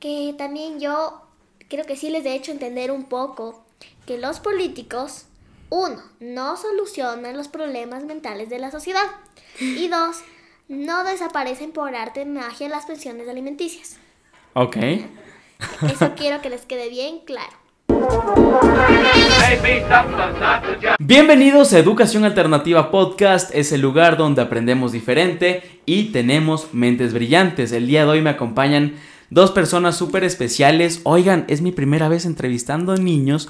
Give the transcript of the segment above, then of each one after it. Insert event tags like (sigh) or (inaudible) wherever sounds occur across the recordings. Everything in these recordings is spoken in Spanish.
que también yo creo que sí les he hecho entender un poco que los políticos, uno, no solucionan los problemas mentales de la sociedad y (laughs) dos, no desaparecen por arte de magia las pensiones alimenticias. Ok. Eso (laughs) quiero que les quede bien claro. Bienvenidos a Educación Alternativa Podcast, es el lugar donde aprendemos diferente y tenemos mentes brillantes. El día de hoy me acompañan Dos personas súper especiales. Oigan, es mi primera vez entrevistando niños.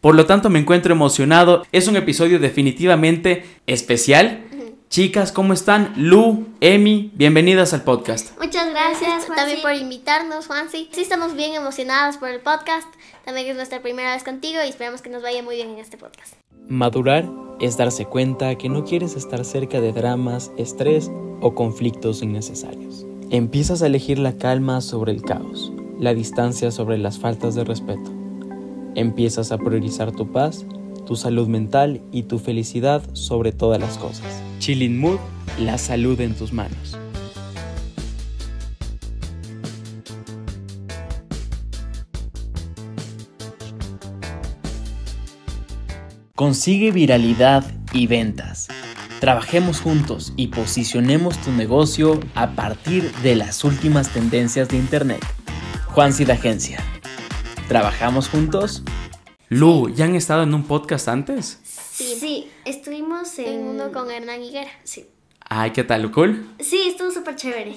Por lo tanto, me encuentro emocionado. Es un episodio definitivamente especial. Chicas, ¿cómo están? Lu, Emi, bienvenidas al podcast. Muchas gracias también por invitarnos, Juancy. Sí, estamos bien emocionadas por el podcast. También es nuestra primera vez contigo y esperamos que nos vaya muy bien en este podcast. Madurar es darse cuenta que no quieres estar cerca de dramas, estrés o conflictos innecesarios. Empiezas a elegir la calma sobre el caos, la distancia sobre las faltas de respeto. Empiezas a priorizar tu paz, tu salud mental y tu felicidad sobre todas las cosas. Chilling Mood, la salud en tus manos. Consigue viralidad y ventas. Trabajemos juntos y posicionemos tu negocio a partir de las últimas tendencias de Internet. Juan de Agencia. ¿Trabajamos juntos? Lu, ¿ya han estado en un podcast antes? Sí, sí estuvimos en uno con Hernán Higuera. Sí. Ay, ¿qué tal? ¿Cool? Sí, estuvo súper chévere.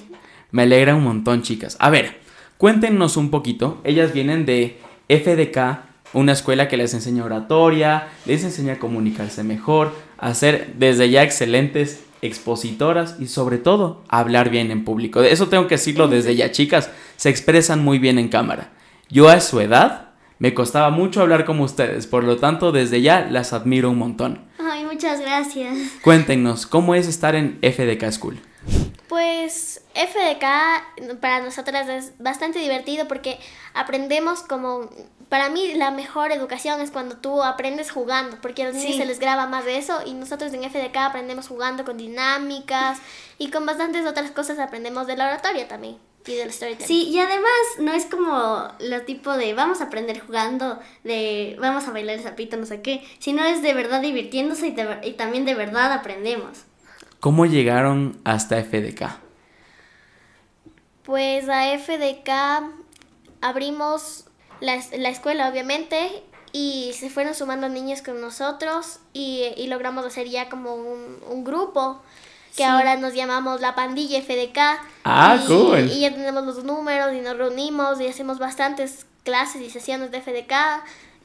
Me alegra un montón, chicas. A ver, cuéntenos un poquito. Ellas vienen de FDK, una escuela que les enseña oratoria, les enseña a comunicarse mejor, a ser desde ya excelentes expositoras y sobre todo hablar bien en público. Eso tengo que decirlo desde ya, chicas, se expresan muy bien en cámara. Yo a su edad me costaba mucho hablar como ustedes, por lo tanto desde ya las admiro un montón. Ay, muchas gracias. Cuéntenos, ¿cómo es estar en FDK School? Pues FDK para nosotras es bastante divertido porque aprendemos como para mí la mejor educación es cuando tú aprendes jugando, porque a los niños se les graba más de eso y nosotros en FDK aprendemos jugando con dinámicas y con bastantes otras cosas aprendemos de la oratoria también y del storytelling. Sí, y además no es como lo tipo de vamos a aprender jugando, de vamos a bailar el zapito, no sé qué, sino es de verdad divirtiéndose y, y también de verdad aprendemos. ¿Cómo llegaron hasta FDK? Pues a FDK abrimos la, la escuela, obviamente, y se fueron sumando niños con nosotros y, y logramos hacer ya como un, un grupo que ahora nos llamamos la pandilla FDK. Ah, y, cool. Y ya tenemos los números y nos reunimos y hacemos bastantes clases y sesiones de FDK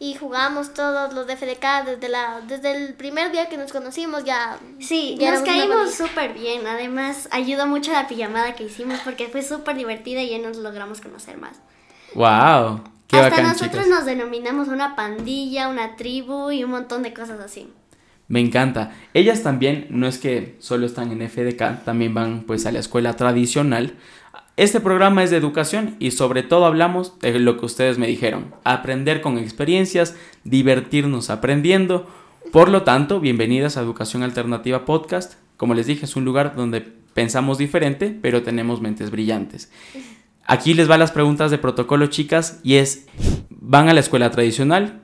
y jugamos todos los de FDK desde la desde el primer día que nos conocimos ya sí ya nos caímos súper bien además ayudó mucho la pijamada que hicimos porque fue súper divertida y ya nos logramos conocer más wow hasta nosotros nos denominamos una pandilla, una tribu y un montón de cosas así. Me encanta. Ellas también, no es que solo están en FDK, también van pues a la escuela tradicional. Este programa es de educación y sobre todo hablamos de lo que ustedes me dijeron, aprender con experiencias, divertirnos aprendiendo. Por lo tanto, bienvenidas a Educación Alternativa Podcast. Como les dije, es un lugar donde pensamos diferente, pero tenemos mentes brillantes. Aquí les va las preguntas de protocolo, chicas, y es, ¿van a la escuela tradicional?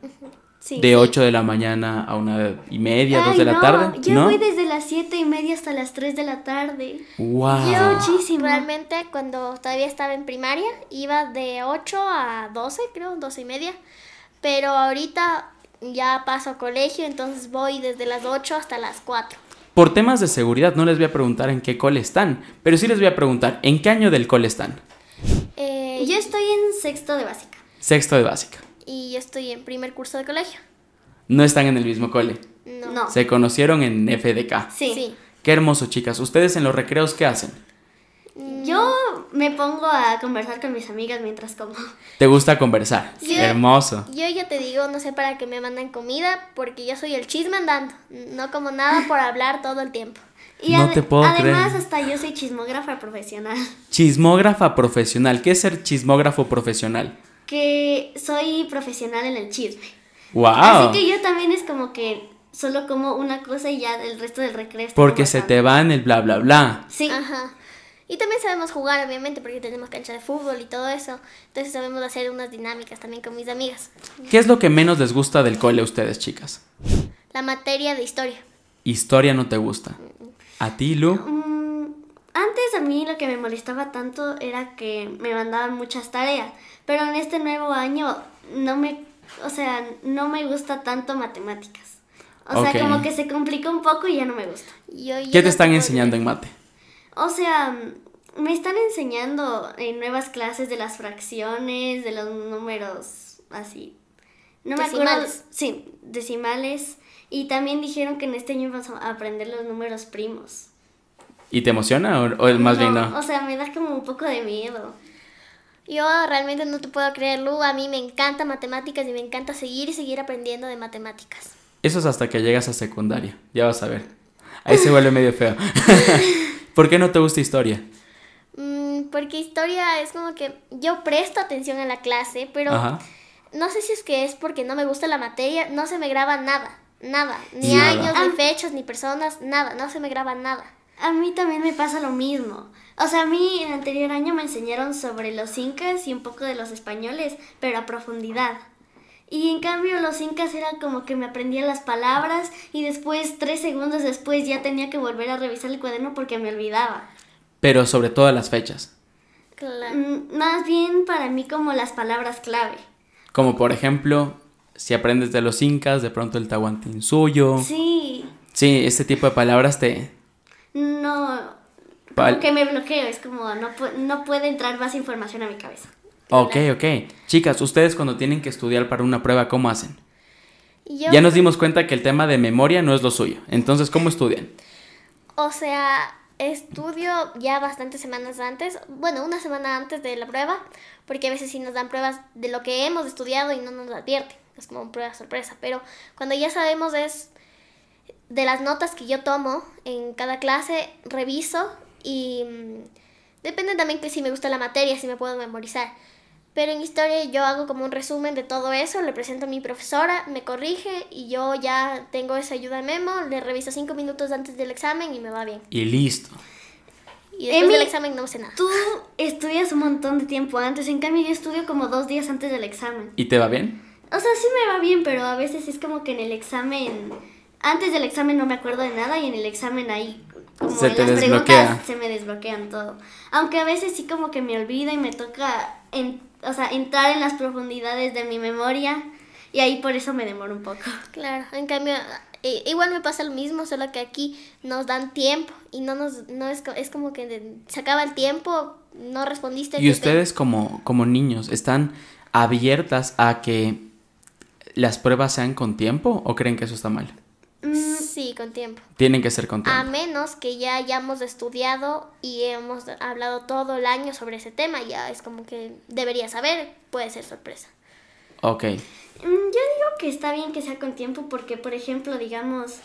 Sí, de 8 de la mañana a una y media, 2 de la tarde. Yo voy desde las 7 y media hasta las 3 de la tarde. ¡Wow! Yo muchísimo. Realmente cuando todavía estaba en primaria iba de 8 a 12, creo, 12 y media. Pero ahorita ya paso a colegio, entonces voy desde las 8 hasta las 4. Por temas de seguridad no les voy a preguntar en qué cole están, pero sí les voy a preguntar en qué año del cole están. Eh, yo estoy en sexto de básica. Sexto de básica. Y yo estoy en primer curso de colegio. No están en el mismo cole. No. Se conocieron en FDK. Sí. Qué hermoso, chicas. ¿Ustedes en los recreos qué hacen? Mm. Yo me pongo a conversar con mis amigas mientras como. ¿Te gusta conversar? Sí. Hermoso. Yo ya te digo, no sé para qué me mandan comida, porque yo soy el chisme andando. No como nada por hablar todo el tiempo no te puedo además, creer. Además, hasta yo soy chismógrafa profesional. (laughs) Chismógrafa profesional. ¿Qué es ser chismógrafo profesional? Que soy profesional en el chisme. ¡Wow! Así que yo también es como que solo como una cosa y ya el resto del recreo. Porque se te va en el bla, bla, bla. Sí. Ajá. Y también sabemos jugar, obviamente, porque tenemos cancha de fútbol y todo eso. Entonces sabemos hacer unas dinámicas también con mis amigas. ¿Qué es lo que menos les gusta del cole a ustedes, chicas? La materia de historia. ¿Historia no te gusta? ¿A ti, Lu? Mm, antes a mí lo que me molestaba tanto era que me mandaban muchas tareas, pero en este nuevo año no me, o sea, no me gusta tanto matemáticas. O sea, como que se complica un poco y ya no me gusta. ¿Qué te están enseñando en mate? O sea, me están enseñando en nuevas clases de las fracciones, de los números así. No me decimales. acuerdo. Sí, decimales. Y también dijeron que en este año vas a aprender los números primos. ¿Y te emociona o, más bien no? O sea, me da como un poco de miedo. Yo realmente no te puedo creer, Lu. A mí me encanta matemáticas y me encanta seguir y seguir aprendiendo de matemáticas. Eso es hasta que llegas a secundaria, ya vas a ver. Ahí se vuelve medio feo. (laughs) ¿Por qué no te gusta historia? Mm, porque historia es como que yo presto atención a la clase, pero no sé si es que es porque no me gusta la materia, no se me graba nada nada. Ni años, ni ah. fechas, ni personas, nada. No se me graba nada. A mí también me pasa lo mismo. O sea, a mí el anterior año me enseñaron sobre los incas y un poco de los españoles, pero a profundidad. Y en cambio los incas era como que me aprendía las palabras y después, tres segundos después, ya tenía que volver a revisar el cuaderno porque me olvidaba. Pero sobre todo las fechas. Mm, más bien para mí como las palabras clave. Como por ejemplo, si aprendes de los incas, de pronto el suyo. Sí. Sí, este tipo de palabras te... No, porque que me bloqueo, es como no, no puede entrar más información a mi cabeza. Ok, ok. Chicas, ustedes cuando tienen que estudiar para una prueba, ¿cómo hacen? Ya nos dimos cuenta que el tema de memoria no es lo suyo. Entonces, ¿cómo estudian? (laughs) O sea, estudio ya bastantes semanas antes, bueno, una semana antes de la prueba, porque a veces sí nos dan pruebas de lo que hemos estudiado y no nos advierte es como un prueba sorpresa, pero cuando ya sabemos es de las notas que yo tomo en cada clase, reviso y mm, depende también que si me gusta la materia, si me puedo memorizar. Pero en historia yo hago como un resumen de todo eso, le presento a mi profesora, me corrige y yo ya tengo esa ayuda memo, le reviso cinco minutos antes del examen y me va bien. Y listo. Y después del examen no sé nada. Tú estudias un montón de tiempo antes, en cambio yo estudio como dos días antes del examen. ¿Y te va bien? O sea, sí me va bien, pero a veces es como que en el examen, antes del examen no me acuerdo de nada y en el examen ahí como se en las desbloquea. preguntas se me desbloquean todo. Aunque a veces sí como que me olvido y me toca o sea, entrar en las profundidades de mi memoria y ahí por eso me demoro un poco. Claro, en cambio igual me pasa lo mismo, solo que aquí nos dan tiempo y no nos no es, es como que se acaba el tiempo, no respondiste. Y ustedes como como niños están abiertas a que las pruebas sean con tiempo o creen que eso está mal? Mm, sí, con tiempo. Tienen que ser con tiempo. A menos que ya hayamos estudiado y hemos hablado todo el año sobre ese tema, ya es como que debería saber, puede ser sorpresa. Ok. Mm, yo digo que está bien que sea con tiempo porque, por ejemplo, digamos,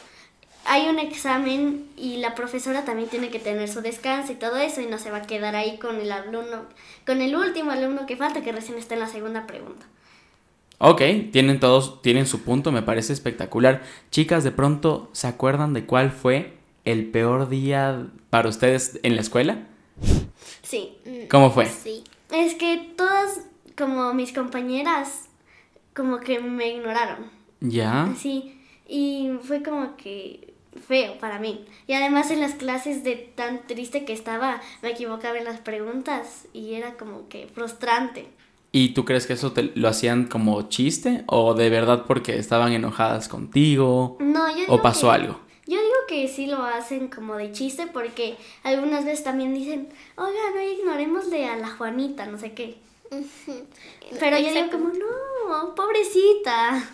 hay un examen y la profesora también tiene que tener su descanso y todo eso y no se va a quedar ahí con el alumno, con el último alumno que falta que recién está en la segunda pregunta. Ok, tienen todos, tienen su punto, me parece espectacular. Chicas, de pronto, ¿se acuerdan de cuál fue el peor día para ustedes en la escuela? Sí. ¿Cómo fue? Sí. Es que todas, como mis compañeras, como que me ignoraron. ¿Ya? Sí. Y fue como que feo para mí. Y además en las clases de tan triste que estaba, me equivocaba en las preguntas y era como que frustrante. ¿Y tú crees que eso lo hacían como chiste o de verdad porque estaban enojadas contigo? No, yo o pasó algo. Yo digo que sí lo hacen como de chiste porque algunas veces también dicen, "Oiga, no ignoremosle a la Juanita, no sé qué." Pero yo digo como, "No, pobrecita."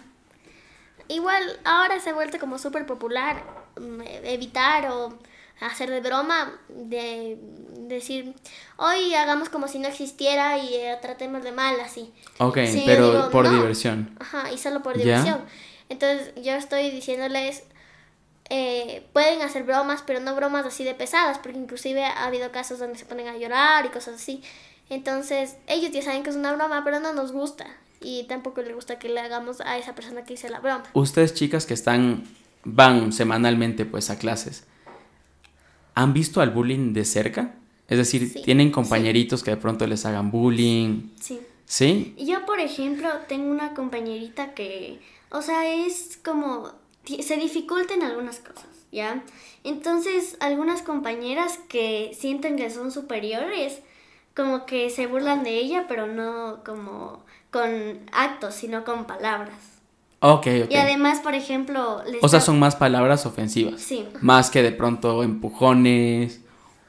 Igual ahora se ha vuelto como súper popular mm, evitar o hacer de broma, de decir, hoy hagamos como si no existiera y eh, tratemos de mal así. Ok, pero por diversión. Ajá, y solo por diversión. Entonces yo estoy diciéndoles, eh, pueden hacer bromas, pero no bromas así de pesadas, porque inclusive ha habido casos donde se ponen a llorar y cosas así. Entonces ellos ya saben que es una broma, pero no nos gusta. Y tampoco les gusta que le hagamos a esa persona que hice la broma. Ustedes chicas que están, van semanalmente pues a clases ¿han visto al bullying de cerca? Es decir, ¿tienen compañeritos que de pronto les hagan bullying? Sí. ¿Sí? Yo, por ejemplo, tengo una compañerita que, o sea, es como, se dificulta en algunas cosas, ¿ya? Entonces, algunas compañeras que sienten que son superiores, como que se burlan de ella, pero no como con actos, sino con palabras. Okay. Y además, por ejemplo... o sea, son más palabras ofensivas. Sí. Más que de pronto empujones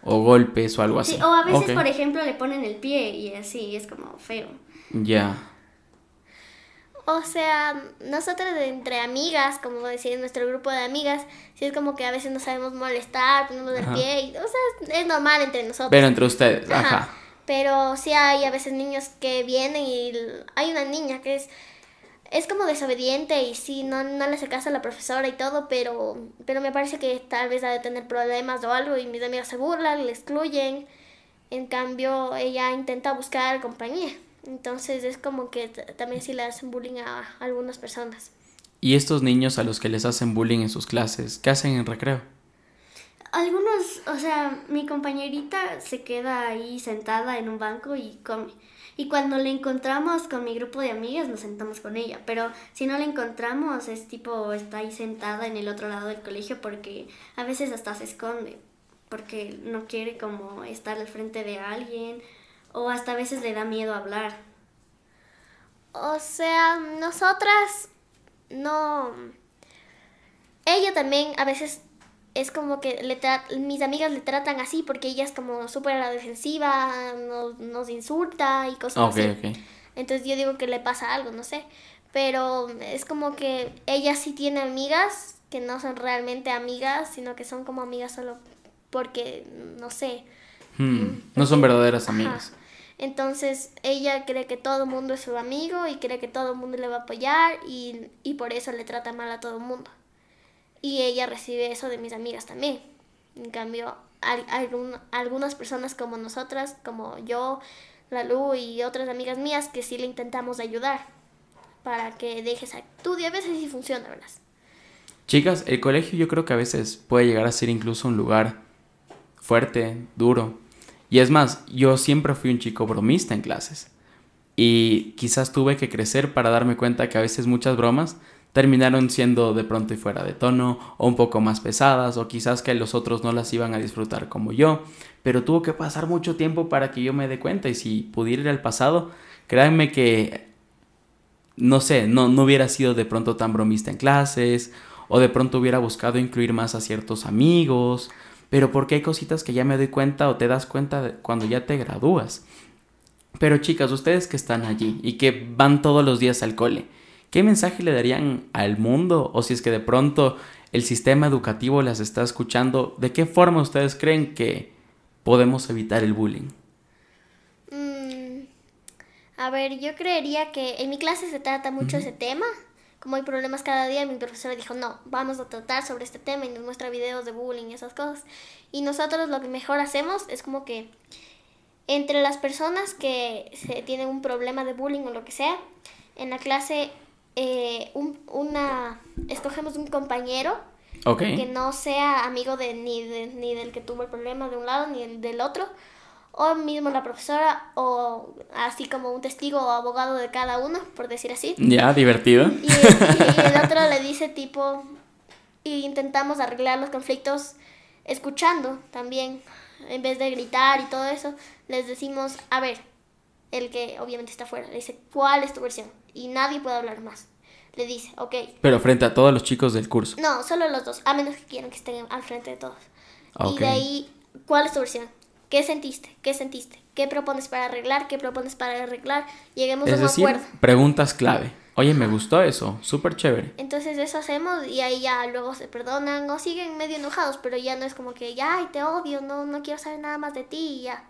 o golpes o algo así. Sí, o a veces, por ejemplo, le ponen el pie y así, es como feo. Ya. O sea, nosotros entre amigas, como decir, nuestro grupo de amigas, sí es como que a veces no sabemos molestar, ponemos el pie, y, o sea, es normal entre nosotros. Pero entre ustedes, ajá. Pero sí hay a veces niños que vienen y hay una niña que es es como desobediente y sí, no, no le hace a la profesora y todo, pero, pero me parece que tal vez ha de tener problemas o algo y mis amigas se burlan, le excluyen. En cambio, ella intenta buscar compañía. Entonces es como que también sí le hacen bullying a, algunas personas. ¿Y estos niños a los que les hacen bullying en sus clases, qué hacen en recreo? Algunos, o sea, mi compañerita se queda ahí sentada en un banco y come y cuando la encontramos con mi grupo de amigas, nos sentamos con ella. Pero si no la encontramos, es tipo, está ahí sentada en el otro lado del colegio porque a veces hasta se esconde, porque no quiere como estar al frente de alguien o hasta a veces le da miedo hablar. O sea, nosotras no... Ella también a veces es como que le mis amigas le tratan así porque ella es como súper la defensiva, nos, nos insulta y cosas así. Entonces yo digo que le pasa algo, no sé. Pero es como que ella sí tiene amigas que no son realmente amigas, sino que son como amigas solo porque, no sé. Hmm, mm, no son verdaderas amigas. Entonces ella cree que todo el mundo es su amigo y cree que todo el mundo le va a apoyar y, y por eso le trata mal a todo el mundo y ella recibe eso de mis amigas también. En cambio, hay, algunas personas como nosotras, como yo, la Lu y otras amigas mías, que sí le intentamos ayudar para que dejes esa actitud y a veces sí funciona, ¿verdad? Chicas, el colegio yo creo que a veces puede llegar a ser incluso un lugar fuerte, duro. Y es más, yo siempre fui un chico bromista en clases. Y quizás tuve que crecer para darme cuenta que a veces muchas bromas terminaron siendo de pronto y fuera de tono, o un poco más pesadas, o quizás que los otros no las iban a disfrutar como yo, pero tuvo que pasar mucho tiempo para que yo me dé cuenta y si pudiera ir al pasado, créanme que, no sé, no, hubiera sido de pronto tan bromista en clases, o de pronto hubiera buscado incluir más a ciertos amigos, pero porque hay cositas que ya me doy cuenta o te das cuenta cuando ya te gradúas. Pero chicas, ustedes que están allí y que van todos los días al cole, ¿Qué mensaje le darían al mundo? O si es que de pronto el sistema educativo las está escuchando, ¿de qué forma ustedes creen que podemos evitar el bullying? Mm, a ver, yo creería que en mi clase se trata mucho ese tema. Como hay problemas cada día, mi profesora dijo, no, vamos a tratar sobre este tema y nos muestra videos de bullying y esas cosas. Y nosotros lo que mejor hacemos es como que entre las personas que tienen un problema de bullying o lo que sea, en la clase eh, un, una, escogemos un compañero que no sea amigo de, ni, ni del que tuvo el problema de un lado ni del otro, o mismo la profesora, o así como un testigo o abogado de cada uno, por decir así. Ya, divertido. Y, el otro le dice tipo, y intentamos arreglar los conflictos escuchando también, en vez de gritar y todo eso, les decimos, a ver, el que obviamente está afuera, le dice, ¿cuál es tu versión? y nadie puede hablar más. Le dice, ok. Pero frente a todos los chicos del curso. No, solo los dos, a menos que quieran que estén al frente de todos. Ah, y de ahí, ¿cuál es tu versión? ¿Qué sentiste? ¿Qué sentiste? ¿Qué propones para arreglar? ¿Qué propones para arreglar? Lleguemos a un decir, acuerdo. Preguntas clave. Oye, me gustó eso, súper chévere. Entonces eso hacemos y ahí ya luego se perdonan o siguen medio enojados, pero ya no es como que, ya, te odio, no, no quiero saber nada más de ti y ya.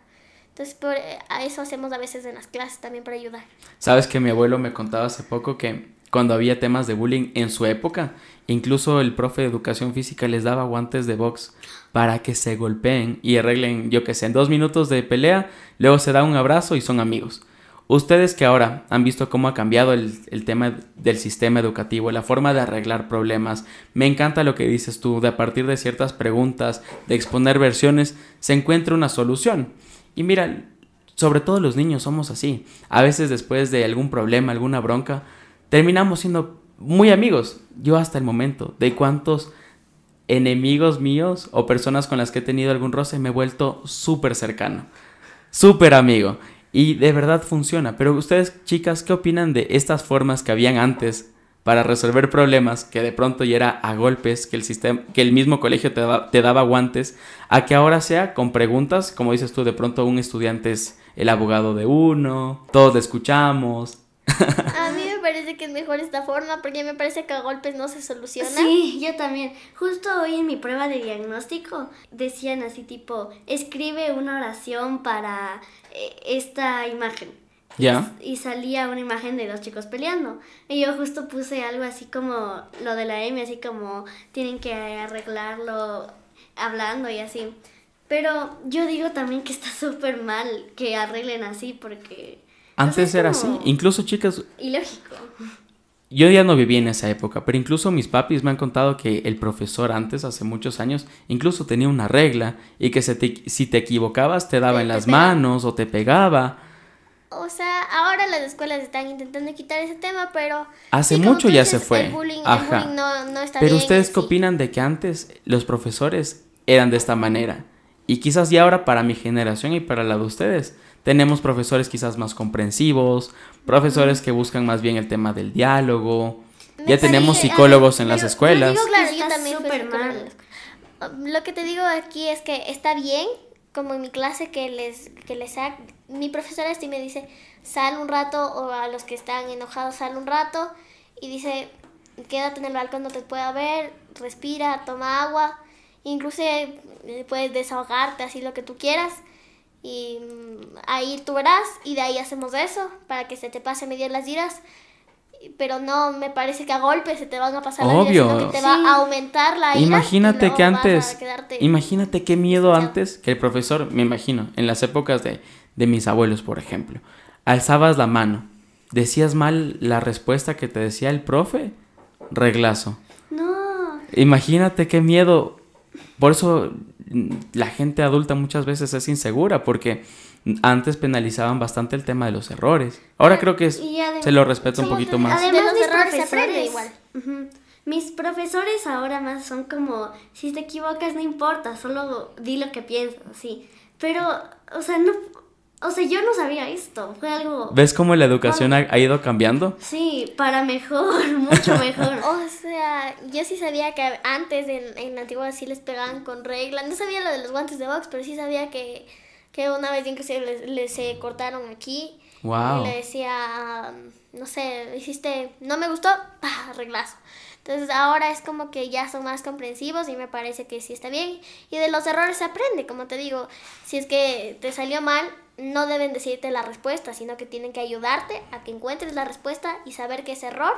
Entonces, eh, a eso hacemos a veces en las clases también para ayudar. Sabes que mi abuelo me contaba hace poco que cuando había temas de bullying en su época, incluso el profe de educación física les daba guantes de box para que se golpeen y arreglen, yo qué sé, en dos minutos de pelea, luego se da un abrazo y son amigos. Ustedes que ahora han visto cómo ha cambiado el, el, tema del sistema educativo, la forma de arreglar problemas, me encanta lo que dices tú, de a partir de ciertas preguntas, de exponer versiones, se encuentra una solución. Y mira, sobre todo los niños somos así. A veces después de algún problema, alguna bronca, terminamos siendo muy amigos. Yo hasta el momento, de cuántos enemigos míos o personas con las que he tenido algún roce, me he vuelto súper cercano, súper amigo. Y de verdad funciona. Pero ustedes, chicas, ¿qué opinan de estas formas que habían antes para resolver problemas que de pronto ya era a golpes, que el, sistema, que el mismo colegio te daba, guantes, a que ahora sea con preguntas, como dices tú, de pronto un estudiante es el abogado de uno, todos escuchamos. a mí me parece que es mejor esta forma porque me parece que a golpes no se soluciona. Sí, yo también. Justo hoy en mi prueba de diagnóstico decían así tipo, escribe una oración para eh, esta imagen y salía una imagen de dos chicos peleando. Y yo justo puse algo así como lo de la M, así como tienen que arreglarlo hablando y así. Pero yo digo también que está súper mal que arreglen así porque... Antes era así, incluso chicas... Ilógico. Yo ya no viví en esa época, pero incluso mis papis me han contado que el profesor antes, hace muchos años, incluso tenía una regla y que si te equivocabas te daba en las manos o te pegaba o sea, ahora las escuelas están intentando quitar ese tema, pero... Hace mucho ya se fue. El bullying, Ajá. no, pero ustedes qué opinan de que antes los profesores eran de esta manera. Y quizás ya ahora para mi generación y para la de ustedes, tenemos profesores quizás más comprensivos, profesores que buscan más bien el tema del diálogo. ya tenemos psicólogos en las escuelas. Digo, claro, yo también mal. Lo que te digo aquí es que está bien como en mi clase que les, que les mi profesora me dice, sal un rato, o a los que están enojados, sal un rato, y dice, quédate en el balcón, no te pueda ver, respira, toma agua, incluso eh, puedes desahogarte, así lo que tú quieras, y mm, ahí tú verás, y de ahí hacemos eso, para que se te pase medio las giras pero no, me parece que a golpes se te van a pasar las La vida, que te va a aumentar la ira. Imagínate que antes, imagínate qué miedo antes que el profesor, me imagino, en las épocas de, de mis abuelos, por ejemplo, alzabas la mano, decías mal la respuesta que te decía el profe, reglazo. No. Imagínate qué miedo. Por eso mm, la gente adulta muchas veces es insegura, porque antes penalizaban bastante el tema de los errores. Ahora ah, creo que se lo respeta un poquito más. Además, mis profesores, igual. Mis profesores ahora más son como, si te equivocas no importa, solo di lo que piensas, sí. Pero, o sea, no, o sea, yo no sabía esto, fue algo... ¿Ves cómo la educación ha, ido cambiando? Sí, para mejor, (laughs) mucho mejor. (laughs) o sea, yo sí sabía que antes en, en Antigua sí les pegaban con regla. no sabía lo de los guantes de box, pero sí sabía que que una vez inclusive les, se eh, cortaron aquí. Wow. Y le decía, um, no sé, hiciste, no me gustó, arreglazo... (laughs) Entonces ahora es como que ya son más comprensivos y me parece que sí está bien. Y de los errores se aprende, como te digo, si es que te salió mal, no deben decirte la respuesta, sino que tienen que ayudarte a que encuentres la respuesta y saber que ese error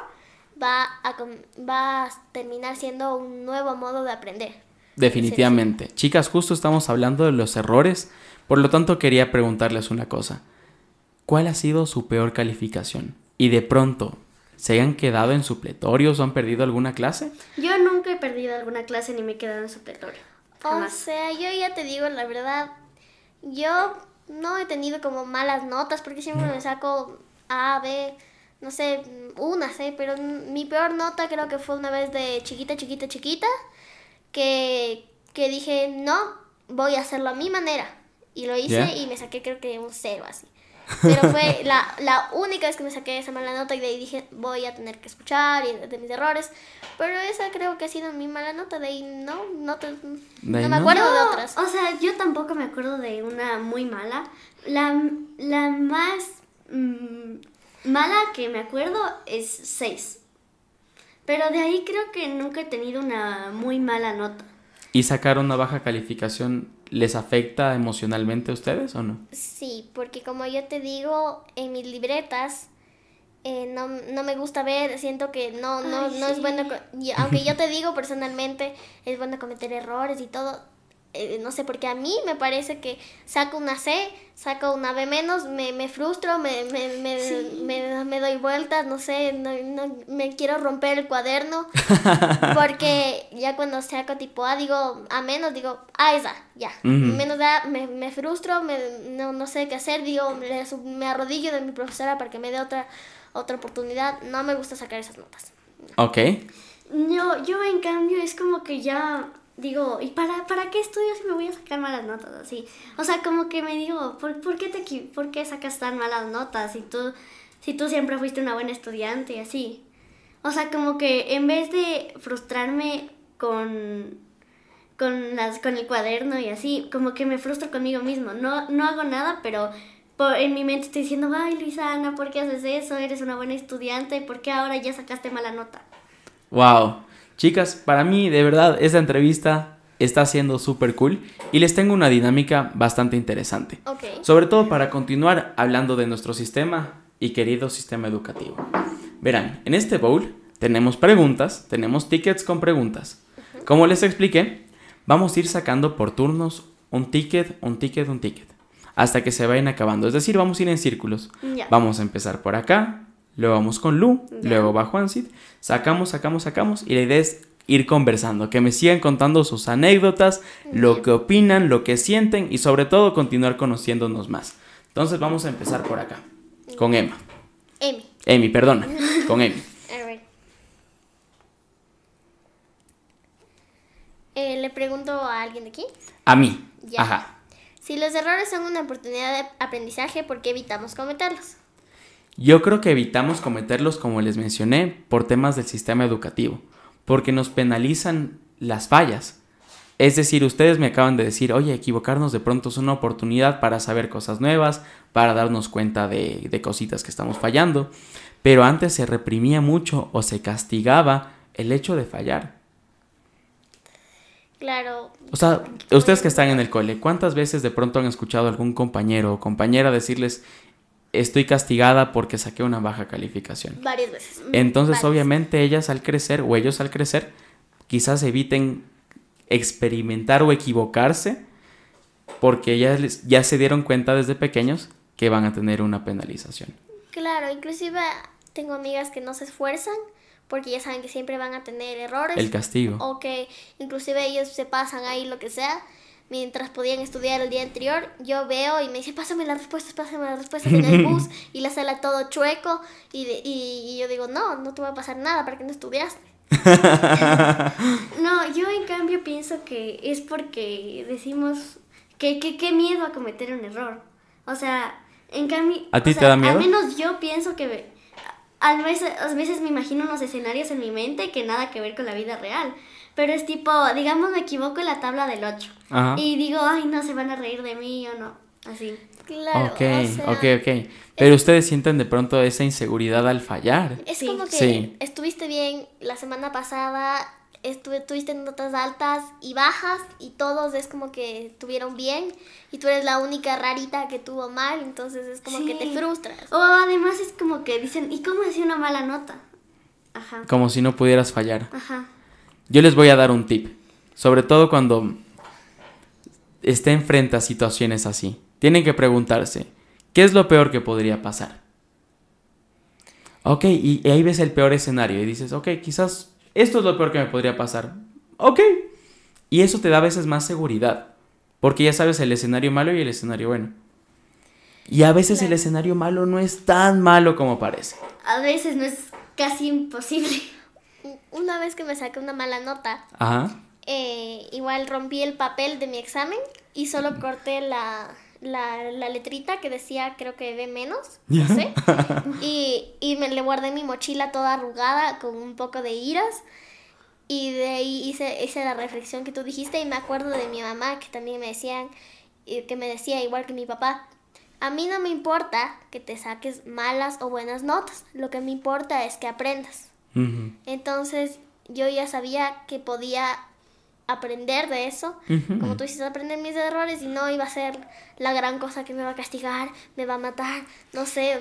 va a, va a terminar siendo un nuevo modo de aprender. Definitivamente. Chicas, justo estamos hablando de los errores por lo tanto, quería preguntarles una cosa. ¿Cuál ha sido su peor calificación? Y de pronto, ¿se han quedado en supletorio o han perdido alguna clase? Yo nunca he perdido alguna clase ni me he quedado en supletorio. O sea, yo ya te digo la verdad, yo no he tenido como malas notas porque siempre me saco A, B, no sé, unas, ¿eh? pero mi peor nota creo que fue una vez de chiquita, chiquita, chiquita, que, que dije, no, voy a hacerlo a mi manera. Y lo hice y me saqué creo que un cero así. Pero fue (laughs) la, la, única vez que me saqué esa mala nota y de ahí dije, voy a tener que escuchar y de mis errores. Pero esa creo que ha sido mi mala nota, de ahí no, no, me acuerdo de otras. O sea, yo tampoco me acuerdo de una muy mala. La, la más mm, mala que me acuerdo es 6. Pero de ahí creo que nunca he tenido una muy mala nota. ¿Y sacar una baja calificación ¿Les afecta emocionalmente a ustedes o no? Sí, porque como yo te digo, en mis libretas eh, no, no, me gusta ver, siento que no, no, no es bueno, aunque yo te digo personalmente, es bueno cometer errores y todo, eh, no sé, porque a mí me parece que saco una C, saco una B menos, me, frustro, me, me, me, me, doy vueltas, no sé, no, me quiero romper el cuaderno, (laughs) porque ya cuando saco tipo A digo A menos, digo A esa ya, menos A, me, frustro, no, sé qué hacer, digo, me arrodillo de mi profesora para que me dé otra, otra oportunidad, no me gusta sacar esas notas. Ok. No, yo en cambio es como que ya digo, ¿y para, para qué estudio si me voy a sacar malas notas así? O sea, como que me digo, ¿por, qué, te, ¿por qué sacas tan malas notas si tú, si tú siempre fuiste una buena estudiante y así? O sea, como que en vez de frustrarme con, con, las, con el cuaderno y así, como que me frustro conmigo mismo. No, no hago nada, pero en mi mente estoy diciendo, ay Ana, ¿por qué haces eso? Eres una buena estudiante, ¿por qué ahora ya sacaste mala nota? Wow, Chicas, para mí de verdad esta entrevista está siendo súper cool y les tengo una dinámica bastante interesante. Sobre todo para continuar hablando de nuestro sistema y querido sistema educativo. Verán, en este bowl tenemos preguntas, tenemos tickets con preguntas. Como les expliqué, vamos a ir sacando por turnos un ticket, un ticket, un ticket, hasta que se vayan acabando. Es decir, vamos a ir en círculos. Vamos a empezar por acá, luego vamos con Lu, luego va Juancid, sacamos, sacamos, sacamos y la idea es ir conversando, que me sigan contando sus anécdotas, lo que opinan, lo que sienten y sobre todo continuar conociéndonos más. Entonces vamos a empezar por acá, con Emma. Emi. Emi, perdona, (laughs) con Emi. Eh, le pregunto a alguien de aquí. A mí. Ajá. Si los errores son una oportunidad de aprendizaje, ¿por qué evitamos cometerlos? Yo creo que evitamos cometerlos, como les mencioné, por temas del sistema educativo, porque nos penalizan las fallas. Es decir, ustedes me acaban de decir, oye, equivocarnos de pronto es una oportunidad para saber cosas nuevas, para darnos cuenta de, cositas que estamos fallando, pero antes se reprimía mucho o se castigaba el hecho de fallar. Claro. O sea, ustedes que están en el cole, ¿cuántas veces de pronto han escuchado a algún compañero o compañera decirles, estoy castigada porque saqué una baja calificación. Varias veces. Mm, Entonces, obviamente, ellas al crecer o ellos al crecer, quizás eviten experimentar o equivocarse porque ellas ya se dieron cuenta desde pequeños que van a tener una penalización. Claro, inclusive tengo amigas que no se esfuerzan porque ya saben que siempre van a tener errores. El castigo. O que inclusive ellos se pasan ahí lo que sea mientras podían estudiar el día anterior, yo veo y me dice, pásame las respuestas, pásame las respuestas en el bus (laughs) y la sala todo chueco y, y, yo digo, no, no te va a pasar nada para que no estudiaste. (laughs) no, yo en cambio pienso que es porque decimos que qué miedo a cometer un error. O sea, en cambio... ¿A ti te da miedo? Al menos yo pienso que... a veces me imagino unos escenarios en mi mente que nada que ver con la vida real pero es tipo, digamos, me equivoco en la tabla del 8. Y digo, ay, no se van a reír de mí o no. Así. Claro. Ok, ok, ok. Pero ustedes sienten de pronto esa inseguridad al fallar. Es como que estuviste bien la semana pasada, estuve, tuviste notas altas y bajas y todos es como que estuvieron bien y tú eres la única rarita que tuvo mal, entonces es como que te frustras. O además es como que dicen, ¿y cómo hacía una mala nota? Ajá. Como si no pudieras fallar. Ajá. Yo les voy a dar un tip, sobre todo cuando estén frente a situaciones así. Tienen que preguntarse, ¿qué es lo peor que podría pasar? Ok, y ahí ves el peor escenario y dices, ok, quizás esto es lo peor que me podría pasar. Ok. Y eso te da a veces más seguridad, porque ya sabes el escenario malo y el escenario bueno. Y a veces el escenario malo no es tan malo como parece. A veces no es casi imposible una vez que me saqué una mala nota, eh, igual rompí el papel de mi examen y solo corté la, letrita que decía creo que ve menos, no sé, (laughs) y, me le guardé mi mochila toda arrugada con un poco de iras. Y de ahí hice, la reflexión que tú dijiste y me acuerdo de mi mamá que también me decían, que me decía igual que mi papá, a mí no me importa que te saques malas o buenas notas, lo que me importa es que aprendas. Entonces yo ya sabía que podía aprender de eso, como tú dices, aprender mis errores y no iba a ser la gran cosa que me va a castigar, me va a matar, no sé,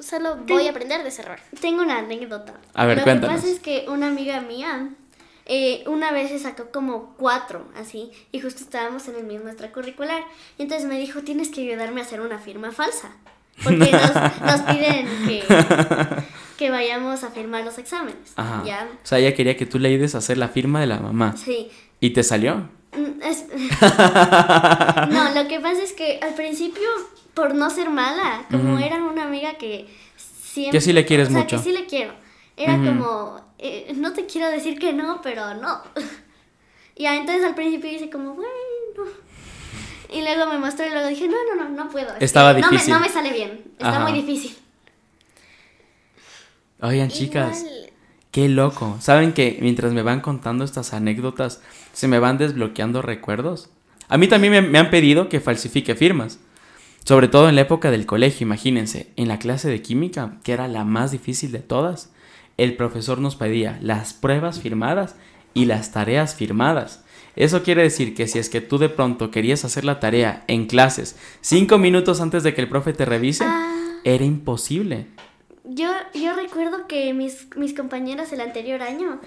solo voy a aprender de ese error. Tengo una anécdota. A Lo que pasa es que una amiga mía eh, una vez se sacó como cuatro, así, y justo estábamos en el mismo extracurricular. Y entonces me dijo, tienes que ayudarme a hacer una firma falsa, porque (laughs) nos piden que que vayamos a firmar los exámenes. ¿ya? O sea, ella quería que tú le ayudes a hacer la firma de la mamá. Sí. ¿Y te salió? Mm, (laughs) no, lo que pasa es que al principio, por no ser mala, como era una amiga que siempre... Que sí le quieres mucho. Que sí le quiero. Era como, eh, no te quiero decir que no, pero no. (laughs) y entonces al principio dice como, bueno... Y luego me mostró y luego dije, no, no, no, no puedo. Estaba difícil. No me, sale bien. Está muy difícil. Oigan, chicas, qué loco. ¿Saben que mientras me van contando estas anécdotas, se me van desbloqueando recuerdos? A mí también me, han pedido que falsifique firmas. Sobre todo en la época del colegio, imagínense, en la clase de química, que era la más difícil de todas, el profesor nos pedía las pruebas firmadas y las tareas firmadas. Eso quiere decir que si es que tú de pronto querías hacer la tarea en clases cinco minutos antes de que el profe te revise, ah. era imposible yo, yo recuerdo que mis, mis compañeras el anterior año,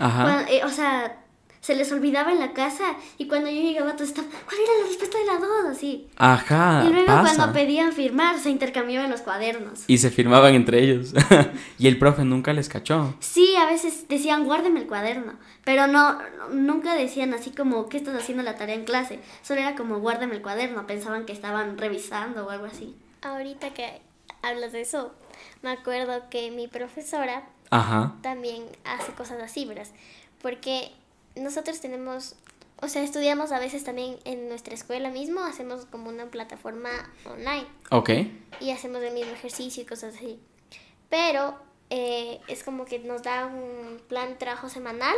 eh, o sea, se les olvidaba en la casa y cuando yo llegaba todos estaban, ¿cuál era la respuesta de la dos Así. Ajá. Y luego cuando pedían firmar, se intercambiaban los cuadernos. Y se firmaban entre ellos. (laughs) y el profe nunca les cachó. Sí, a veces decían, guárdeme el cuaderno, pero no, nunca decían así como, ¿qué estás haciendo la tarea en clase? Solo era como, guárdeme el cuaderno, pensaban que estaban revisando o algo así. Ahorita que hablas de eso, me acuerdo que mi profesora Ajá. también hace cosas así, ¿verdad? Porque nosotros tenemos, o sea, estudiamos a veces también en nuestra escuela mismo, hacemos como una plataforma online. Ok. Y hacemos el mismo ejercicio y cosas así. Pero eh, es como que nos da un plan de trabajo semanal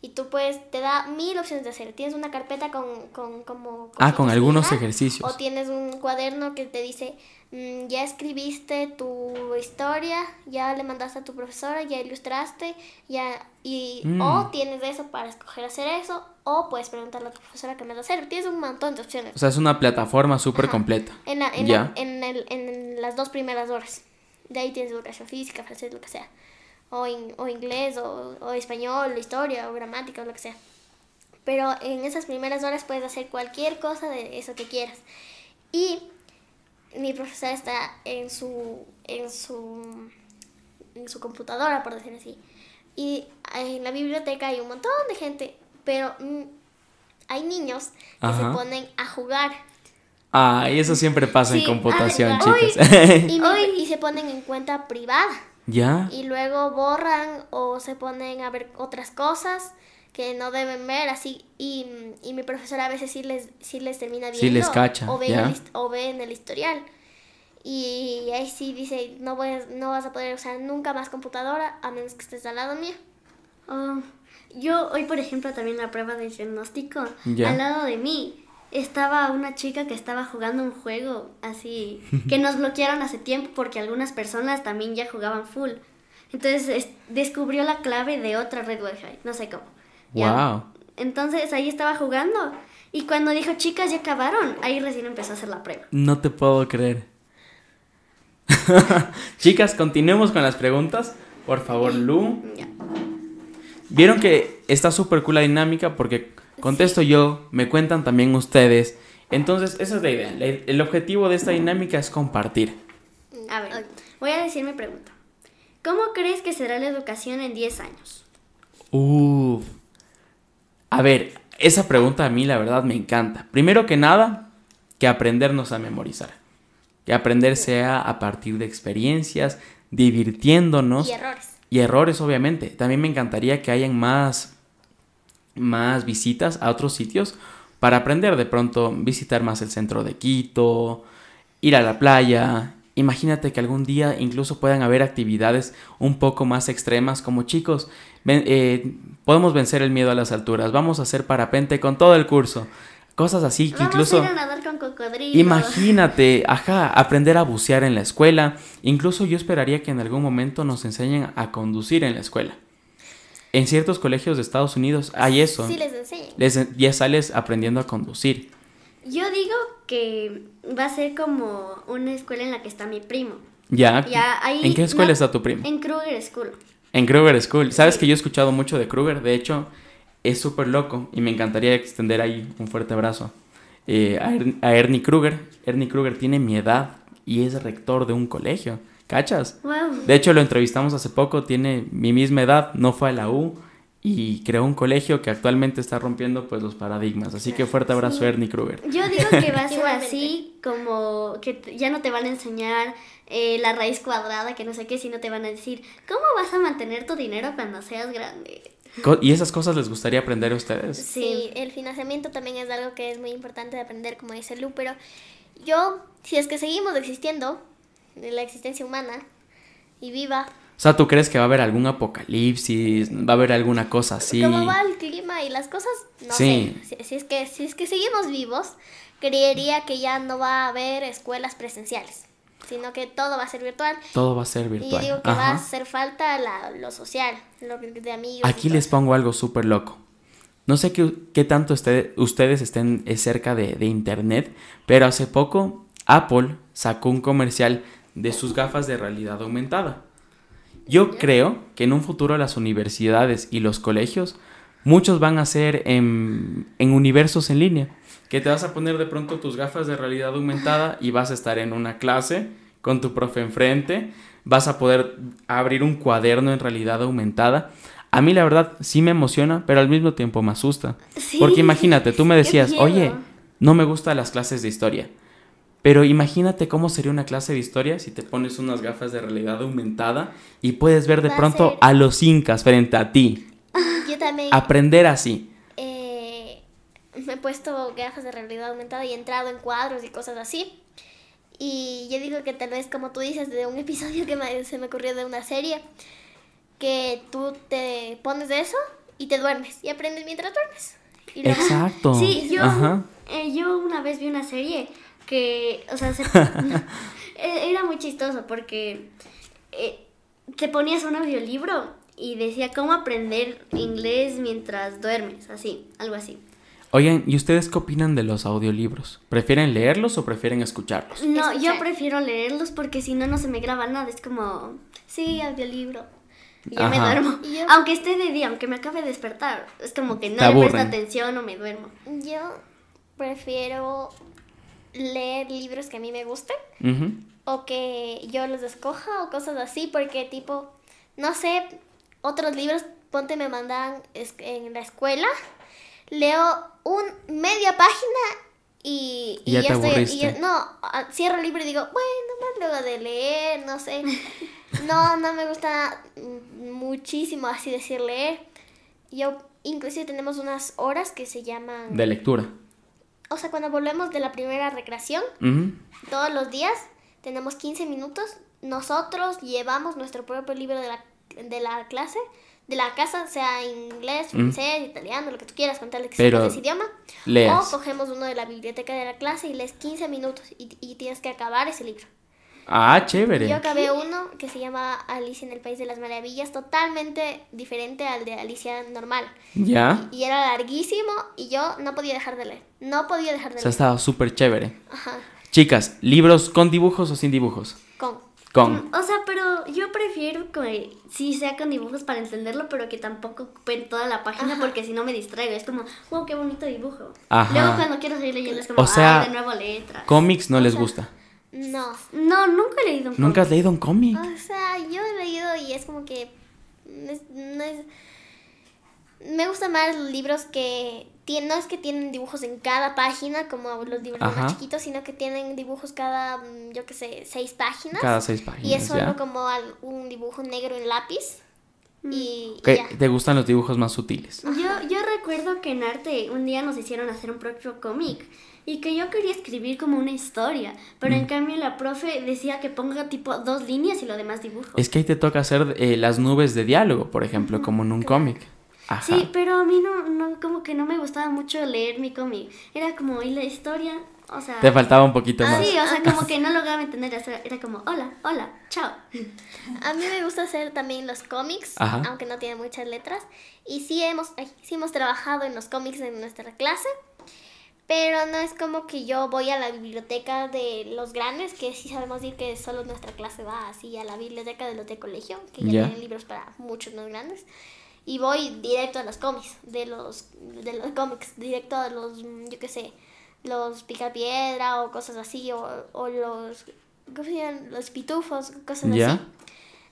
y tú puedes, te da mil opciones de hacer. Tienes una carpeta con, con como... Con ah, con algunos ejercicios. O tienes un cuaderno que te dice, Mm, ya escribiste tu historia, ya le mandaste a tu profesora, ya ilustraste, ya y mm. o tienes eso para escoger hacer eso o puedes preguntarle a tu profesora qué me va a hacer. Tienes un montón de opciones. O sea, es una plataforma súper completa. En, en, el, en, las dos primeras horas. De ahí tienes educación física, francés, lo que sea. O, o inglés, o, o español, historia, o gramática, o lo que sea. Pero en esas primeras horas puedes hacer cualquier cosa de eso que quieras. Y mi profesora está en su, en su, en su computadora, por decir así. Y en la biblioteca hay un montón de gente, pero hay niños que se ponen a jugar. Ah, y eso siempre pasa en computación, ah, chicos (laughs) (laughs) Y, y, se ponen en cuenta privada. ¿Ya? Y luego borran o se ponen a ver otras cosas que no deben ver, así, y, y mi profesora a veces sí les, les termina viendo. Sí les cacha, o, ve o en el historial. Y ahí sí dice, no, no vas a poder usar nunca más computadora a menos que estés al lado mío. Ah, yo hoy, por ejemplo, también la prueba de diagnóstico, al lado de mí estaba una chica que estaba jugando un juego así, (laughs) que nos bloquearon hace tiempo porque algunas personas también ya jugaban full. Entonces descubrió la clave de otra red wifi, no sé cómo. Wow. Entonces ahí estaba jugando. Y cuando dijo, chicas, ya acabaron, ahí recién empezó a hacer la prueba. No te puedo creer. (laughs) chicas, continuemos con las preguntas. Por favor, Lu. Ya. Vieron que está súper cool la dinámica porque contesto yo, me cuentan también ustedes. Entonces, esa es la idea. El objetivo de esta dinámica es compartir. A ver, voy a decir mi pregunta. ¿Cómo crees que será la educación en 10 años? Uff. A ver, esa pregunta a mí la verdad me encanta. Primero que nada, que aprendernos a memorizar. Que aprender sea a partir de experiencias, divirtiéndonos. Y errores. Y errores, obviamente. También me encantaría que hayan más, más visitas a otros sitios para aprender. De pronto, visitar más el centro de Quito, ir a la playa, Imagínate que algún día incluso puedan haber actividades un poco más extremas como chicos, eh, podemos vencer el miedo a las alturas, vamos a hacer parapente con todo el curso. Cosas así que incluso... Imagínate, (laughs) ajá, aprender a bucear en la escuela. Incluso yo esperaría que en algún momento nos enseñen a conducir en la escuela. En ciertos colegios de Estados Unidos hay eso. Sí, les enseñan. ya sales aprendiendo a conducir. Yo digo que va a ser como una escuela en la que está mi primo. Ya. ya ahí, ¿En qué escuela está tu primo? En Kruger School. En Kruger School. Sabes que yo he escuchado mucho de Kruger, de hecho es súper loco y me encantaría extender ahí un fuerte abrazo. Eh, a, Ernie Kruger. Ernie Kruger tiene mi edad y es rector de un colegio. ¿Cachas? De hecho, lo entrevistamos hace poco, tiene mi misma edad, no fue a la U, y creó un colegio que actualmente está rompiendo pues los paradigmas. Así que fuerte abrazo Ernie Kruger. Yo digo que va a ser así como que ya no te van a enseñar eh, la raíz cuadrada, que no sé qué, sino te van a decir, ¿cómo vas a mantener tu dinero cuando seas grande? ¿Y esas cosas les gustaría aprender a ustedes? Sí, el financiamiento también es algo que es muy importante de aprender, como dice Lu, pero yo, si es que seguimos existiendo, de la existencia humana y viva, o sea, ¿tú crees que va a haber algún apocalipsis? ¿Va a haber alguna cosa así? ¿Cómo va el clima y las cosas? No sé. Si, es que, si es que seguimos vivos, creería que ya no va a haber escuelas presenciales, sino que todo va a ser virtual. Todo va a ser virtual. Y digo que va a hacer falta lo social, lo de amigos. Aquí les pongo algo súper loco. No sé qué, tanto ustedes estén eh, cerca de Internet, pero hace poco Apple sacó un comercial de sus gafas de realidad aumentada. Yo creo que en un futuro las universidades y los colegios, muchos van a ser en, universos en línea, que te vas a poner de pronto tus gafas de realidad aumentada y vas a estar en una clase con tu profe enfrente, vas a poder abrir un cuaderno en realidad aumentada. A mí la verdad sí me emociona, pero al mismo tiempo me asusta. Porque imagínate, tú me decías, oye, no me gustan las clases de historia. Pero imagínate cómo sería una clase de historia si te pones unas gafas de realidad aumentada y puedes ver de pronto a, los incas frente a ti. (laughs) Yo también. Aprender así. Eh, me he puesto gafas de realidad aumentada y he entrado en cuadros y cosas así. Y yo digo que tal vez como tú dices de un (laughs) episodio que se me ocurrió de una serie, que tú te pones de eso y te duermes y aprendes mientras duermes. Exacto. (laughs) Sí, yo, eh, yo una vez vi una serie que, o sea, (laughs) (laughs) e-, era muy chistoso porque eh, te ponías un audiolibro y decía cómo aprender inglés mientras duermes, así, algo así. Oigan, ¿y ustedes qué opinan de los audiolibros? ¿Prefieren leerlos o prefieren escucharlos? No, yo prefiero leerlos porque si no, no se me graba nada. Es como, sí, audiolibro. Y ya me duermo. Aunque esté de día, aunque me acabe de despertar, es como que no le presto atención o me duermo. Yo prefiero leer libros que a mí me gusten o que yo los escoja o cosas así, porque tipo, no sé, otros libros, ponte me mandan en la escuela, leo un media página y, ya, estoy, no, cierro el libro y digo, bueno, más luego de leer, no sé. (laughs) No, no me gusta muchísimo así decir leer. Yo, inclusive tenemos unas horas que se llaman... De lectura o sea, cuando volvemos de la primera recreación, todos los días tenemos 15 minutos, nosotros llevamos nuestro propio libro de la, de la clase, de la casa, sea inglés, francés, italiano, lo que tú quieras, contar que ese idioma, o cogemos uno de la biblioteca de la clase y lees 15 minutos y, y tienes que acabar ese libro. Ah, chévere. Yo acabé uno que se llama Alicia en el País de las Maravillas, totalmente diferente al de Alicia normal. Ya. Y, era larguísimo y yo no podía dejar de leer. No podía dejar de leer. O sea, estaba súper chévere. Ajá. Chicas, ¿libros con dibujos o sin dibujos? Con. Con. Mm, o sea, pero yo prefiero que sí sea con dibujos para entenderlo, pero que tampoco ocupen toda la página porque si no me distraigo. Es como, wow, qué bonito dibujo. Ajá. Luego cuando quiero seguir leyendo es como, o sea, letras. Cómics no les gusta. No, no, nunca he leído un cómic. ¿Nunca has leído un cómic? O sea, yo he leído y es como que... no es, me gustan más los libros que... no es que tienen dibujos en cada página, como los libros más chiquitos, sino que tienen dibujos cada, mm, yo qué sé, seis páginas. Cada seis páginas. Y es solo como un dibujo negro en lápiz. Mm. Y, ¿Te gustan los dibujos más sutiles? Yo, yo recuerdo que en arte un día nos hicieron hacer un propio cómic y que yo quería escribir como una historia, pero en mm. cambio la profe decía que ponga tipo dos líneas y lo demás dibujo. Es que ahí te toca hacer eh, las nubes de diálogo, por ejemplo, como en un cómic. Ajá. Sí, pero a mí no, no, como que no me gustaba mucho leer mi cómic. Era como, ¿y la historia? O sea... Te faltaba un poquito ah, más. Sí, o sea, como (laughs) que no lograba entender. Era como, hola, hola, chao. A mí me gusta hacer también los cómics, aunque no tiene muchas letras. Y sí hemos, sí hemos trabajado en los cómics en nuestra clase. Pero no es como que yo voy a la biblioteca de los grandes, que sí sabemos decir que solo nuestra clase va así a la biblioteca de los de colegio, que ya tienen libros para muchos más grandes. Y voy directo a los cómics, de los, de los cómics, directo a los, yo qué sé, los picapiedra o cosas así, o, o los, ¿cómo se llaman? Los pitufos, cosas así.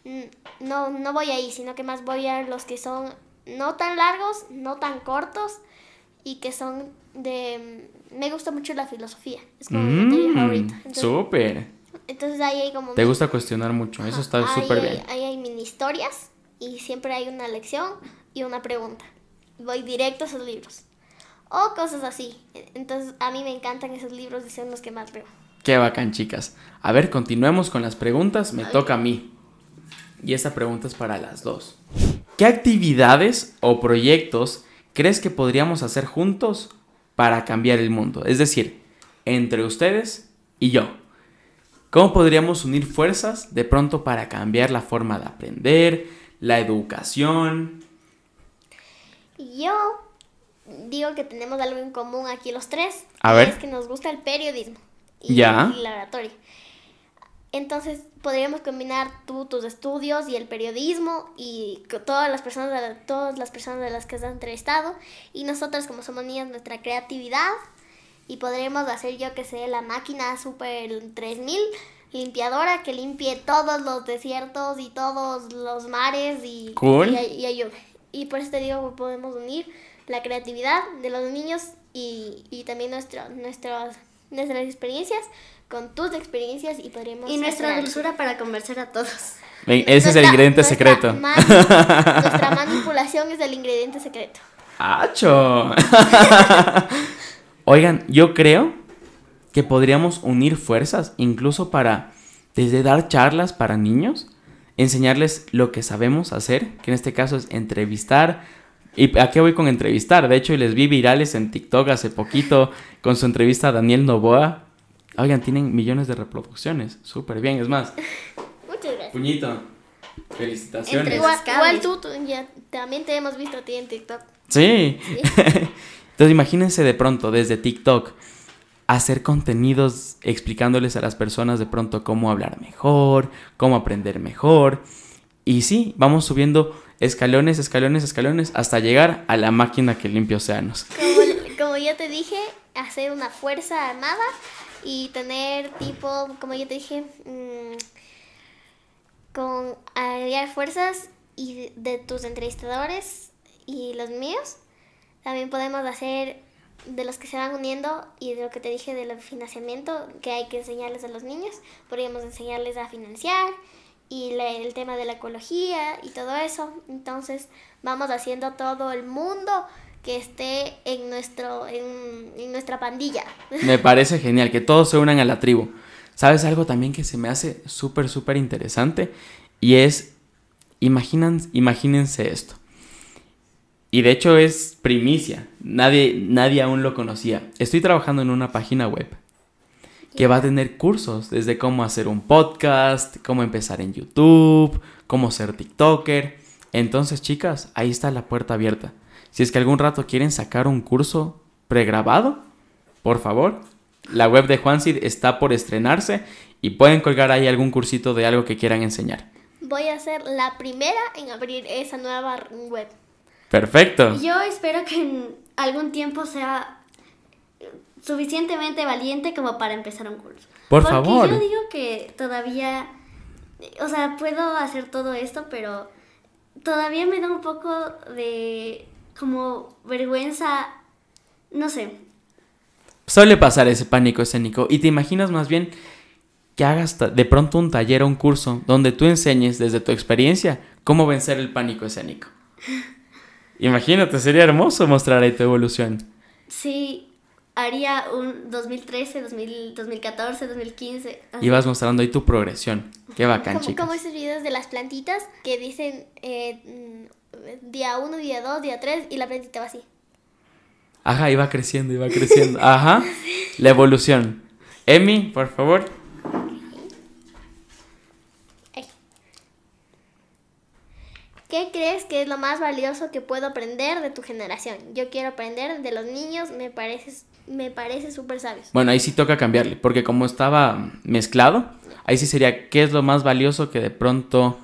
Mm, no, no voy ahí, sino que más voy a los que son no tan largos, no tan cortos, y que son de... Mm, me gusta mucho la filosofía. Es como mi mm, Súper. Entonces ahí hay como... Te gusta cuestionar mucho, eso está súper bien. Ahí hay mini historias y siempre hay una lección y una pregunta. Voy directo a esos libros. O cosas así. Entonces a mí me encantan esos libros y son los que más leo. Qué bacán, chicas. A ver, continuemos con las preguntas. Me toca a mí. Y esta pregunta es para las dos. ¿Qué actividades o proyectos crees que podríamos hacer juntos para cambiar el mundo? Es decir, entre ustedes y yo. ¿Cómo podríamos unir fuerzas de pronto para cambiar la forma de aprender, la educación? Yo digo que tenemos algo en común aquí los tres. A ver. Es que nos gusta el periodismo y la oratoria. Entonces podríamos combinar tú, tus estudios y el periodismo y todas las personas, de, todas las personas de las que has entrevistado y nosotras como somos niñas nuestra creatividad y podremos hacer yo que sé la máquina super 3000 limpiadora que limpie todos los desiertos y todos los mares y, y, y, y, por eso te digo podemos unir la creatividad de los niños y, también nuestro, nuestras experiencias con tus experiencias y podremos... Y nuestra dulzura para conversar a todos. ese es el ingrediente secreto. (laughs) nuestra manipulación es el ingrediente secreto. ¡Acho! (laughs) Oigan, yo creo que podríamos unir fuerzas incluso para, desde dar charlas para niños, enseñarles lo que sabemos hacer, que en este caso es entrevistar. ¿Y a qué voy con entrevistar? De hecho, les vi virales en TikTok hace poquito con su entrevista a Daniel Novoa, Oigan, tienen millones de reproducciones. Súper bien, es más. (laughs) Muchas gracias. Puñito, felicitaciones. igual, tú, también te hemos visto a ti en TikTok. Sí. (laughs) Entonces imagínense de pronto desde TikTok hacer contenidos explicándoles a las personas de pronto cómo hablar mejor, cómo aprender mejor. Y sí, vamos subiendo escalones, escalones, escalones hasta llegar a la máquina que limpia océanos. Como, ya te dije, hacer una fuerza armada y tener tipo, como yo te dije, mm, con aliviar fuerzas y de tus entrevistadores y los míos. También podemos hacer de los que se van uniendo y de lo que te dije del financiamiento que hay que enseñarles a los niños. Podríamos enseñarles a financiar y el tema de la ecología y todo eso. Entonces vamos haciendo todo el mundo que esté en, nuestro, en, nuestra pandilla. (laughs) Me parece genial, que todos se unan a la tribu. ¿Sabes algo también que se me hace súper, súper interesante? Y es, imagínense esto. Y de hecho es primicia, nadie, nadie aún lo conocía. Estoy trabajando en una página web que va a tener cursos desde cómo hacer un podcast, cómo empezar en YouTube, cómo ser TikToker. Entonces, chicas, ahí está la puerta abierta. Si es que algún rato quieren sacar un curso pregrabado, por favor, la web de Juancid está por estrenarse y pueden colgar ahí algún cursito de algo que quieran enseñar. Voy a ser la primera en abrir esa nueva web. Perfecto. Yo espero que en algún tiempo sea suficientemente valiente como para empezar un curso. Por Porque favor. Yo digo que todavía, o sea, puedo hacer todo esto, pero todavía me da un poco de como vergüenza, no sé. Suele pasar ese pánico escénico y te imaginas más bien que hagas de pronto un taller o un curso donde tú enseñes desde tu experiencia cómo vencer el pánico escénico. (laughs) Imagínate, sería hermoso mostrar ahí tu evolución. Sí, haría un 2013, 2014, 2015. Y vas mostrando ahí tu progresión. Qué bacán, chicos. Como esos videos de las plantitas que dicen... Eh, día 1, día 2, día 3 y la plantita va así. Ajá, iba creciendo, iba creciendo. (laughs) Ajá, la evolución. Emi, por favor. ¿Qué crees que es lo más valioso que puedo aprender de tu generación? Yo quiero aprender de los niños, me parece me parece súper sabio. Bueno, ahí sí toca cambiarle, porque como estaba mezclado, ahí sí sería qué es lo más valioso que de pronto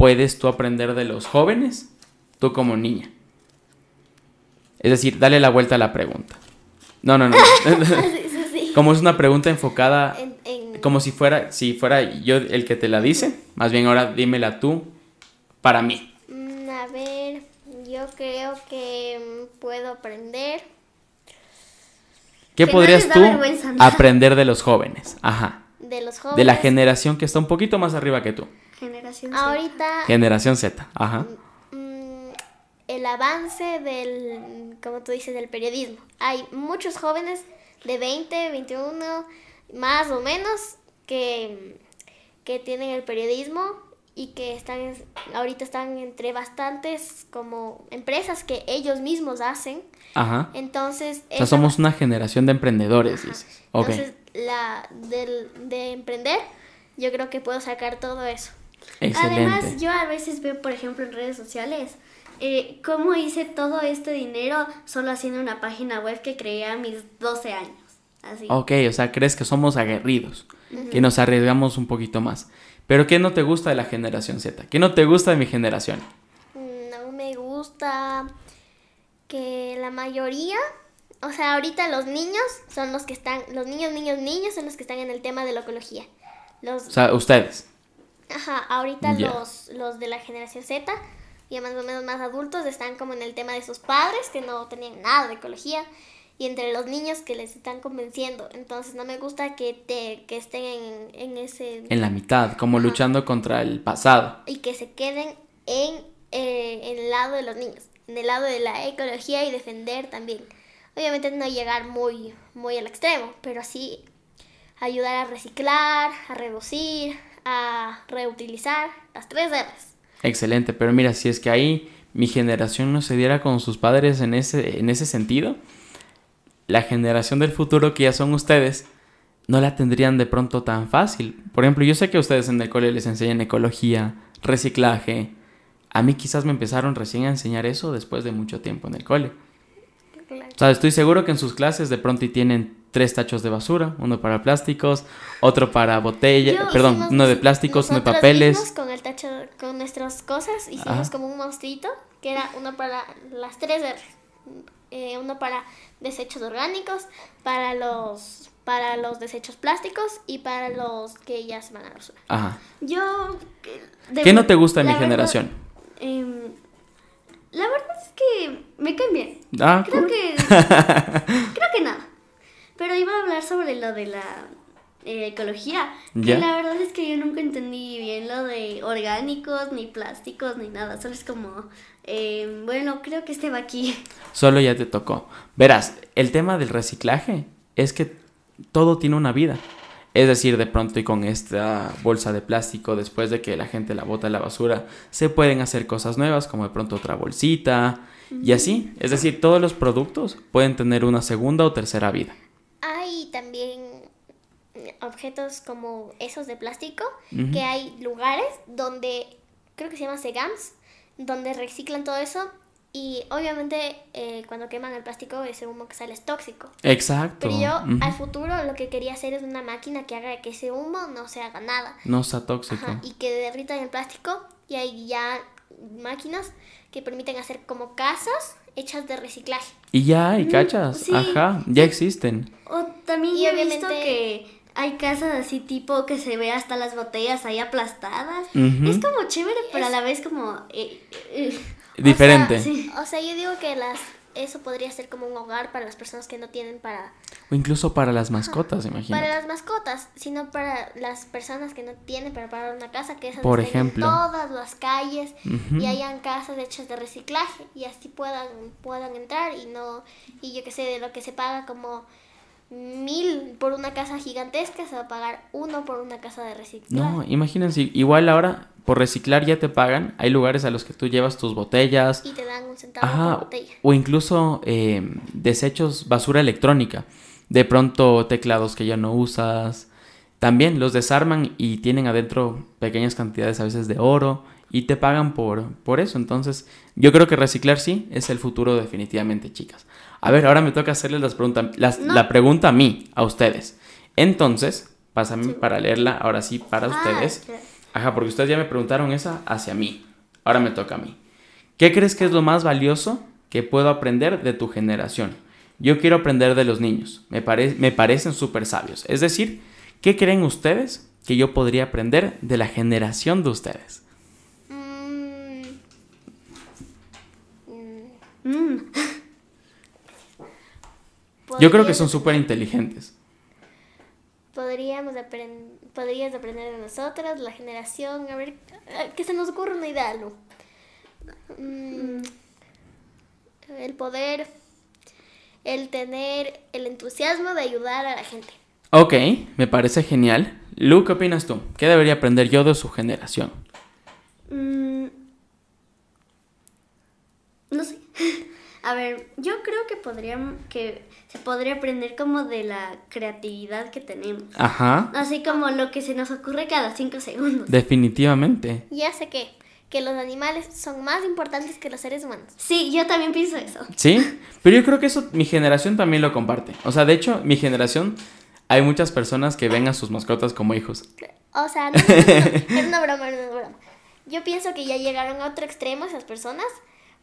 puedes tú aprender de los jóvenes, tú como niña. Es decir, dale la vuelta a la pregunta. No, no, no. (laughs) (laughs) como es una pregunta enfocada, como si fuera, si fuera yo el que te la dice, más bien ahora dímela tú para mí. Mm, a ver, yo creo que mm, puedo aprender. ¿Qué podrías tú aprender de los jóvenes? Ajá. De los jóvenes. De la generación que está un poquito más arriba que tú. Generación Z. Ahorita. Generación Z, ajá. Mm, mm, el avance del, como tú dices, del periodismo. Hay muchos jóvenes de 20, 21, más o menos, que, que tienen el periodismo y que están ahorita están entre bastantes como empresas que ellos mismos hacen. Ajá. Entonces, o somos una generación de emprendedores, Okay. Entonces, la del, de emprender, yo creo que puedo sacar todo eso. Además, yo a veces veo, por ejemplo, en redes sociales, eh, cómo hice todo este dinero solo haciendo una página web que creé a mis 12 años. Ok, o sea, crees que somos aguerridos, que nos arriesgamos un poquito más. Pero ¿qué no te gusta de la generación Z? ¿Qué no te gusta de mi generación? Mm, no me gusta que la mayoría, o sea, ahorita los niños son los que están, los niños, niños, niños son los que están en el tema de la ecología. Los... O sea, ustedes. Ajá, ahorita los, de la generación Z, ya más o menos más adultos, están como en el tema de sus padres, que no tenían nada de ecología, y entre los niños que les están convenciendo. Entonces no me gusta que, te, que estén en, ese... En la mitad, como luchando contra el pasado. Y que se queden eh, en, el lado de los niños, en el lado de la ecología y defender también. Obviamente no llegar muy, muy al extremo, pero sí ayudar a reciclar, a reducir, a reutilizar las tres R's. Excelente, pero mira, si es que ahí mi generación no se diera con sus padres en ese, en ese sentido, la generación del futuro que ya son ustedes, no la tendrían de pronto tan fácil. Por ejemplo, yo sé que a ustedes en el cole les enseñan ecología, reciclaje. A mí quizás me empezaron recién a enseñar eso después de mucho tiempo en el cole. O sea, estoy seguro que en sus clases de pronto y tienen tres tachos de basura, uno para plásticos, otro para botella, perdón, uno de plásticos, uno de papeles. Con el tacho, con nuestras cosas, hicimos como un monstruito, que era uno para las tres eh, uno para desechos orgánicos, para los para los desechos plásticos y para los que ya se van a la Ajá. Yo... ¿Qué no te gusta de mi generación? Em, la verdad es que me cambié. Ah, creo que... (laughs) creo que nada. Pero iba a hablar sobre lo de la eh, ecología. Que la verdad es que yo nunca entendí bien lo de orgánicos, ni plásticos, ni nada. Solo es como, eh, bueno, creo que este va aquí. Solo ya te tocó. Verás, el tema del reciclaje es que todo tiene una vida. Es decir, de pronto y con esta bolsa de plástico, después de que la gente la bota en la basura, se pueden hacer cosas nuevas, como de pronto otra bolsita, y así. Es decir, todos los productos pueden tener una segunda o tercera vida también objetos como esos de plástico, que hay lugares donde, creo que se llama Segams, donde reciclan todo eso y obviamente eh, cuando queman el plástico ese humo que sale es tóxico. Exacto. Pero yo al futuro lo que quería hacer es una máquina que haga que ese humo no se haga nada. No sea tóxico. y que derritan el plástico y hay ya máquinas que permiten hacer como casas hechas de reciclaje. Y ya hay mm, cachas, ajá, ya existen. O también obviamente... visto que hay casas así tipo que se ve hasta las botellas ahí aplastadas. Es como chévere, pero a la vez como... Eh, eh, eh. Diferente. o sea, yo digo que las eso podría ser como un hogar para las personas que no tienen para... O incluso para las mascotas, imagínate. Para las mascotas, sino para las personas que no tienen para pagar una casa, que esas Por ejemplo. todas las calles y hayan casas hechas de reciclaje y así puedan, puedan entrar y no... Y yo qué sé, de lo que se paga como mil por una casa gigantesca, se va a pagar uno por una casa de reciclaje. No, imagínense, igual ahora por reciclar ya te pagan. Hay lugares a los que tú llevas tus botellas. Y te dan un centavo botella. O incluso em, desechos, basura electrónica. De pronto teclados que ya no usas. También los desarman y tienen adentro pequeñas cantidades a veces de oro y te pagan por, por eso. Entonces, yo creo que reciclar sí es el futuro definitivamente, chicas. A ver, ahora me toca hacerles las preguntas, la pregunta a mí, a ustedes. Entonces, pásame para leerla ahora sí para ah, ustedes. Ajá, porque ustedes ya me preguntaron esa hacia mí. Ahora me toca a mí. ¿Qué crees que es lo más valioso que puedo aprender de tu generación? Yo quiero aprender de los niños. Me, parecen súper sabios. Es decir, ¿qué creen ustedes que yo podría aprender de la generación de ustedes? Mm. Mm. Yo creo que son súper inteligentes podríamos podrías aprender de nosotras, la generación, a ver, que se nos ocurre una idea, Lu. Mm, el poder, el tener el entusiasmo de ayudar a la gente. Ok, me parece genial. Lu, ¿qué opinas tú? ¿Qué debería aprender yo de su generación? Mm, no sé. (laughs) A ver, yo podrían, que se podría aprender como de la creatividad que tenemos. Ajá. Así como lo que se nos ocurre cada cinco segundos. Definitivamente. Ya sé que, que los animales son más importantes que los seres humanos. Sí, yo también pienso eso. Sí, pero yo creo que eso mi generación también lo comparte. O sea, de hecho, mi generación hay muchas personas que ven a sus mascotas como hijos. O sea, no, es una broma, es una broma. Yo pienso que ya llegaron a otro extremo esas personas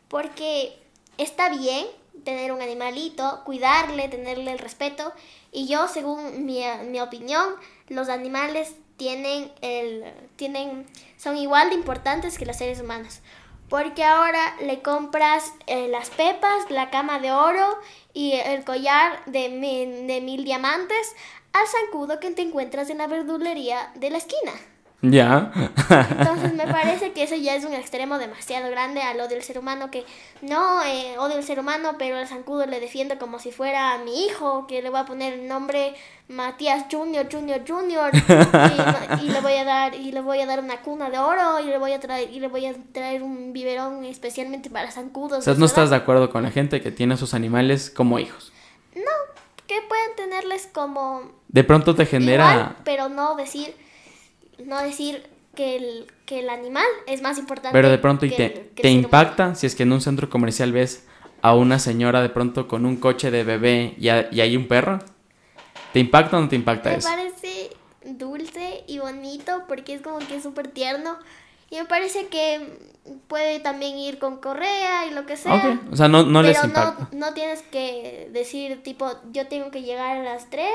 porque está bien tener un animalito, cuidarle, tenerle el respeto. Y yo, según mi, opinión, los animales tienen tienen, son igual de importantes que los seres humanos. Porque ahora le compras eh, las pepas, la cama de oro y el collar de, de mil diamantes al zancudo que te encuentras en la verdulería de la esquina. Ya. Entonces me parece que eso ya es un extremo demasiado grande al odio del ser humano, que no eh, odio al ser humano, pero al zancudo le defiendo como si fuera mi hijo, que le voy a poner el nombre Matías Junior, Junior, Junior, y, le voy a dar, y le voy a dar una cuna de oro, y le voy a traer, y le voy a traer un biberón especialmente para zancudos. O sea, ¿no estás de acuerdo con la gente que tiene a sus animales como hijos? No, que pueden tenerles como... De pronto te genera... pero no decir no decir que el, que el animal es más importante. Pero de pronto, te, impacta si es que en un centro comercial ves a una señora de pronto con un coche de bebé y, hay un perro? ¿Te impacta o no te impacta eso? Me parece dulce y bonito porque es como que súper tierno. Y me parece que puede también ir con correa y lo que sea. O sea, no, no les impacta. No, no, tienes que decir, tipo, yo tengo que llegar a las 3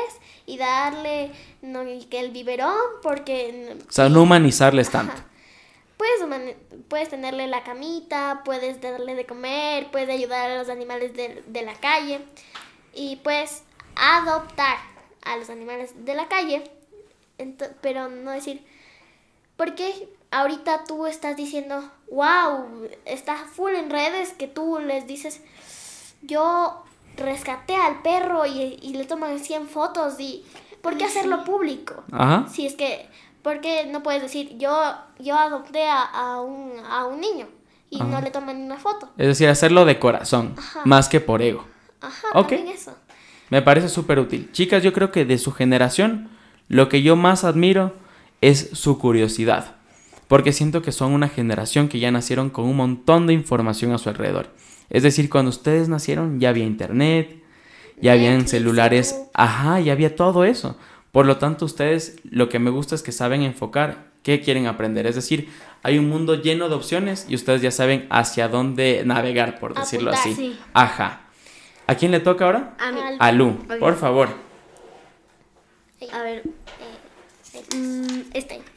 y darle no, que el biberón porque... O sea, no humanizarles tanto. Puedes, puedes tenerle la camita, puedes darle de comer, puedes ayudar a los animales de, la calle y puedes adoptar a los animales de la calle, pero no decir, ¿Por qué...? ahorita tú estás diciendo, wow, está full en redes que tú les dices, yo rescaté al perro y, le toman 100 fotos y ¿por qué hacerlo público? Ajá. Si es que, ¿por qué no puedes decir, yo, yo adopté a, un, a un niño y no le toman una foto. Es decir, hacerlo de corazón, más que por ego. Ajá, okay. Me parece súper útil. Chicas, yo creo que de su generación, lo que yo más admiro es su curiosidad porque siento que son una generación que ya nacieron con un montón de información a su alrededor. Es decir, cuando ustedes nacieron ya había internet, ya habían celulares, ajá, ya había todo eso. Por lo tanto, ustedes lo que me gusta es que saben enfocar qué quieren aprender. Es decir, hay un mundo lleno de opciones y ustedes ya saben hacia dónde navegar, por decirlo así. Ajá. ¿A quién le toca ahora? A, mí. a Lu, por favor. A ver, Está eh, eh mm, este.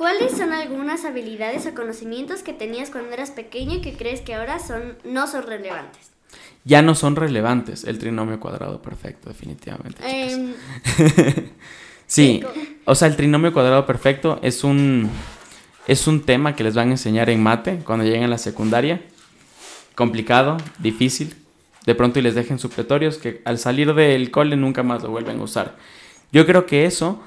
¿Cuáles son algunas habilidades o conocimientos que tenías cuando eras pequeño y que crees que ahora son, no son relevantes? Ya no son relevantes el trinomio cuadrado perfecto, definitivamente. Em, (laughs) sí, o sea, el trinomio cuadrado perfecto es un, es un tema que les van a enseñar en mate cuando lleguen a la secundaria. Complicado, difícil. De pronto y les dejen supletorios que al salir del cole nunca más lo vuelven a usar. Yo creo que eso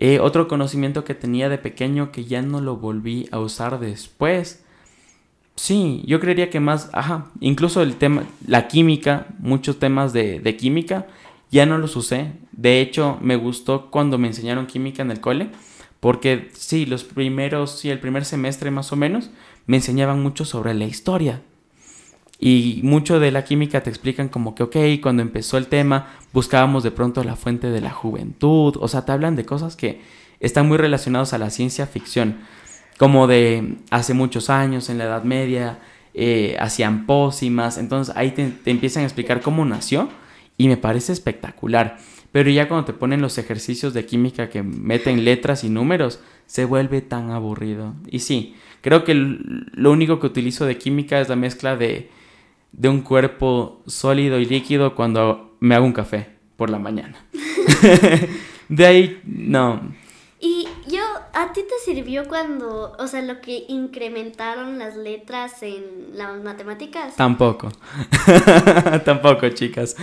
eh, otro conocimiento que tenía de pequeño que ya no lo volví a usar después. Sí, yo creería que más, ajá, incluso el tema, la química, muchos temas de, de química, ya no los usé. De hecho, me gustó cuando me enseñaron química en el cole, porque sí, los primeros, sí, el primer semestre más o menos, me enseñaban mucho sobre la historia, y mucho de la química te explican como que, ok, cuando empezó el tema buscábamos de pronto la fuente de la juventud, o sea, te hablan de cosas que están muy relacionadas a la ciencia ficción, como de hace muchos años, en la Edad Media, eh, hacían pócimas, entonces ahí te empiezan a explicar cómo nació y me parece espectacular. Pero ya cuando te ponen los ejercicios de química que meten letras y números, se vuelve tan aburrido. Y sí, creo que lo único que utilizo de química es la mezcla de de un cuerpo sólido y líquido cuando me hago un café por la mañana. (laughs) de ahí, no. Y yo, ¿a ti te sirvió cuando, o sea, lo que incrementaron las letras en las matemáticas? Tampoco. (laughs) Tampoco, chicas.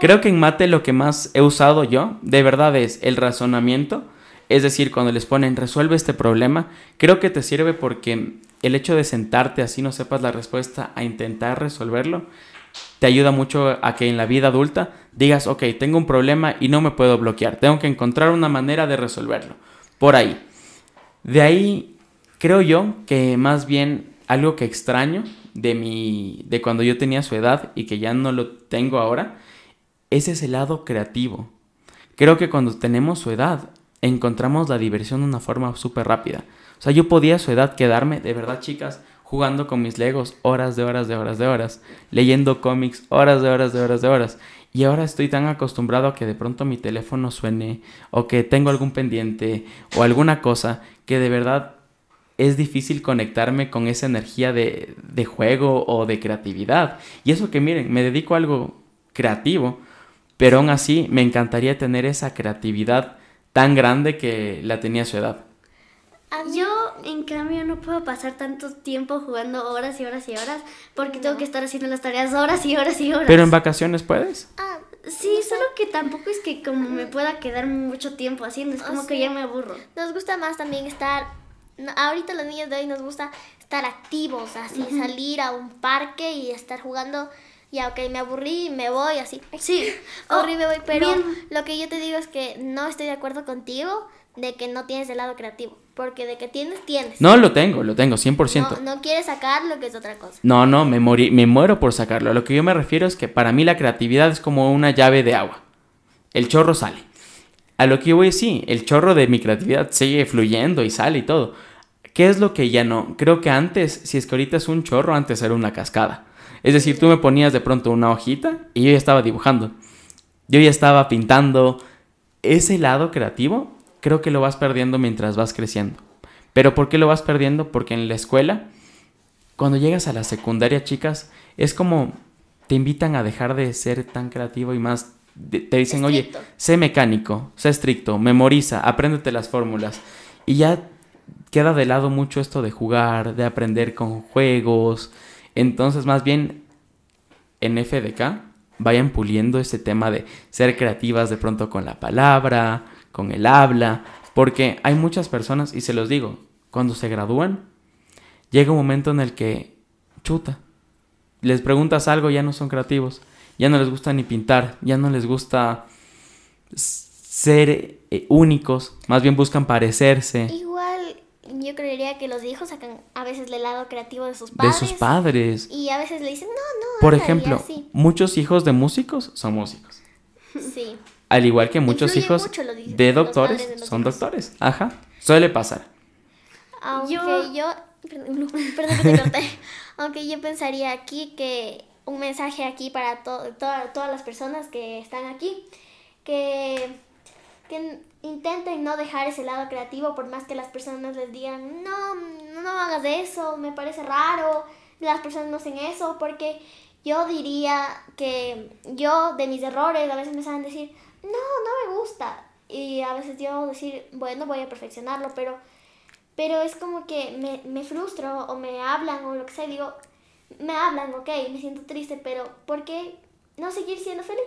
Creo que en mate lo que más he usado yo, de verdad, es el razonamiento. Es decir, cuando les ponen resuelve este problema, creo que te sirve porque el hecho de sentarte así no sepas la respuesta a intentar resolverlo, te ayuda mucho a que en la vida adulta digas, ok, tengo un problema y no me puedo bloquear, tengo que encontrar una manera de resolverlo. Por ahí. De ahí creo yo que más bien algo que extraño de mi de cuando yo tenía su edad y que ya no lo tengo ahora, ese es el lado creativo. Creo que cuando tenemos su edad encontramos la diversión de una forma súper rápida. O sea, yo podía a su edad quedarme, de verdad, chicas, jugando con mis Legos horas de horas de horas de horas, leyendo cómics horas de horas de horas de horas. Y ahora estoy tan acostumbrado a que de pronto mi teléfono suene o que tengo algún pendiente o alguna cosa que de verdad es difícil conectarme con esa energía de, de juego o de creatividad. Y eso que miren, me dedico a algo creativo, pero aún así me encantaría tener esa creatividad tan grande que la tenía a su edad. Yo, en cambio, no puedo pasar tanto tiempo jugando horas y horas y horas porque tengo que estar haciendo las tareas horas y horas y horas. ¿Pero en vacaciones puedes? Ah, sí, solo que tampoco es que como me pueda quedar mucho tiempo haciendo, es oh, como que ya me aburro. Nos gusta más también estar, ahorita los niños de hoy nos gusta estar activos, así, salir a un parque y estar jugando ya, ok, me aburrí, y me voy, así. Sí, aburrí, me voy, pero lo que yo te digo es que no estoy de acuerdo contigo de que no tienes el lado creativo. Porque de que tienes, tienes. No, lo tengo, lo tengo, 100%. No, no quieres sacar que es otra cosa. No, no, me, me muero por sacarlo. A lo que yo me refiero es que para mí la creatividad es como una llave de agua. El chorro sale. A lo que yo voy, sí, el chorro de mi creatividad sigue fluyendo y sale y todo. ¿Qué es lo que ya no? Creo que antes, si es que ahorita es un chorro, antes era una cascada. Es decir, tú me ponías de pronto una hojita y yo ya estaba dibujando. Yo ya estaba pintando. Ese lado creativo creo que lo vas perdiendo mientras vas creciendo. ¿Pero por qué lo vas perdiendo? Porque en la escuela, cuando llegas a la secundaria, chicas, es como te invitan a dejar de ser tan creativo y más te dicen, oye, sé mecánico, sé estricto, memoriza, apréndete las fórmulas. Y ya queda de lado mucho esto de jugar, de aprender con juegos. Entonces, más bien, en FDK, vayan puliendo ese tema de ser creativas de pronto con la palabra, con el habla, porque hay muchas personas, y se los digo, cuando se gradúan, llega un momento en el que chuta, les preguntas algo, ya no son creativos, ya no les gusta ni pintar, ya no les gusta ser eh, únicos, más bien buscan parecerse. Igual yo creería que los hijos sacan a veces el lado creativo de sus padres. De sus padres. Y a veces le dicen, no, no. Por ejemplo, muchos hijos de músicos son músicos. Sí. Al igual que muchos hijos de doctores son doctores. Ajá, suele pasar. Aunque yo, (laughs) aunque yo pensaría aquí que un mensaje aquí para todas las personas que están aquí, que, que intenten no dejar ese lado creativo por más que las personas les digan, no, no hagas eso, me parece raro, las personas no hacen eso, porque yo diría que yo de mis errores a veces me saben decir, no, no me gusta. Y a veces yo decir, bueno, voy a perfeccionarlo, pero, pero es como que me, frustro o me hablan o lo que sea digo, me hablan, ok, me siento triste, pero ¿por qué no seguir siendo feliz?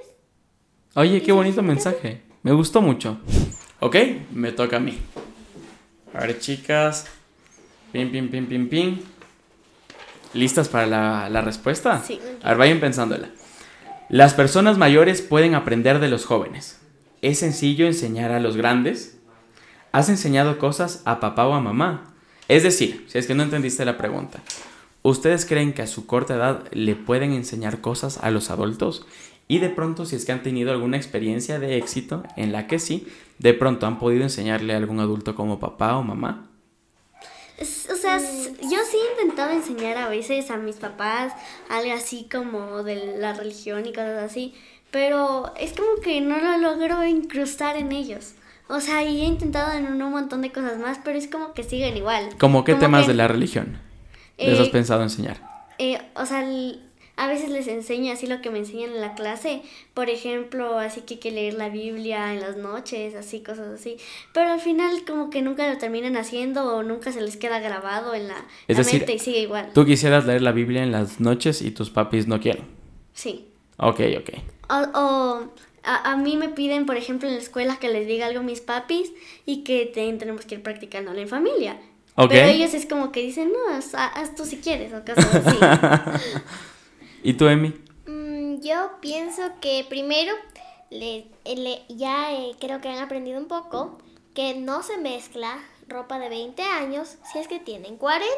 Oye, qué bonito mensaje. Me gustó mucho. Ok, me toca a mí. A ver, chicas. Pim, pim, pim, pim, pim. ¿Listas para la, la respuesta? Sí. A ver, vayan pensándola. Las personas mayores pueden aprender de los jóvenes. Es sencillo enseñar a los grandes. Has enseñado cosas a papá o a mamá. Es decir, si es que no entendiste la pregunta, ¿ustedes creen que a su corta edad le pueden enseñar cosas a los adultos? Y de pronto, si es que han tenido alguna experiencia de éxito en la que sí, de pronto han podido enseñarle a algún adulto como papá o mamá sea, yo sí he intentado enseñar a veces a mis papás algo así como de la religión y cosas así, pero es como que no lo logro incrustar en ellos. O sea, y he intentado en un montón de cosas más, pero es como que siguen igual. ¿Cómo qué temas de la religión les eh, has pensado enseñar? Eh, o sea, a veces les enseño así lo que me enseñan en la clase, por ejemplo, así que hay que leer la Biblia en las noches, así cosas así, pero al final como que nunca lo terminan haciendo o nunca se les queda grabado en la, mente y sigue igual. Tú quisieras leer la Biblia en las noches y tus papis no quieren. Sí. Ok, ok. O, a, mí me piden, por ejemplo, en la escuela que les diga algo a mis papis y que tenemos que ir practicándolo en familia. Okay. Pero ellos es como que dicen, no, haz, tú si quieres o así. (laughs) ¿Y tú, Emi? Mm, yo pienso que primero le, eh, ya eh, creo que han aprendido un poco que no se mezcla ropa de 20 años si es que tienen 40.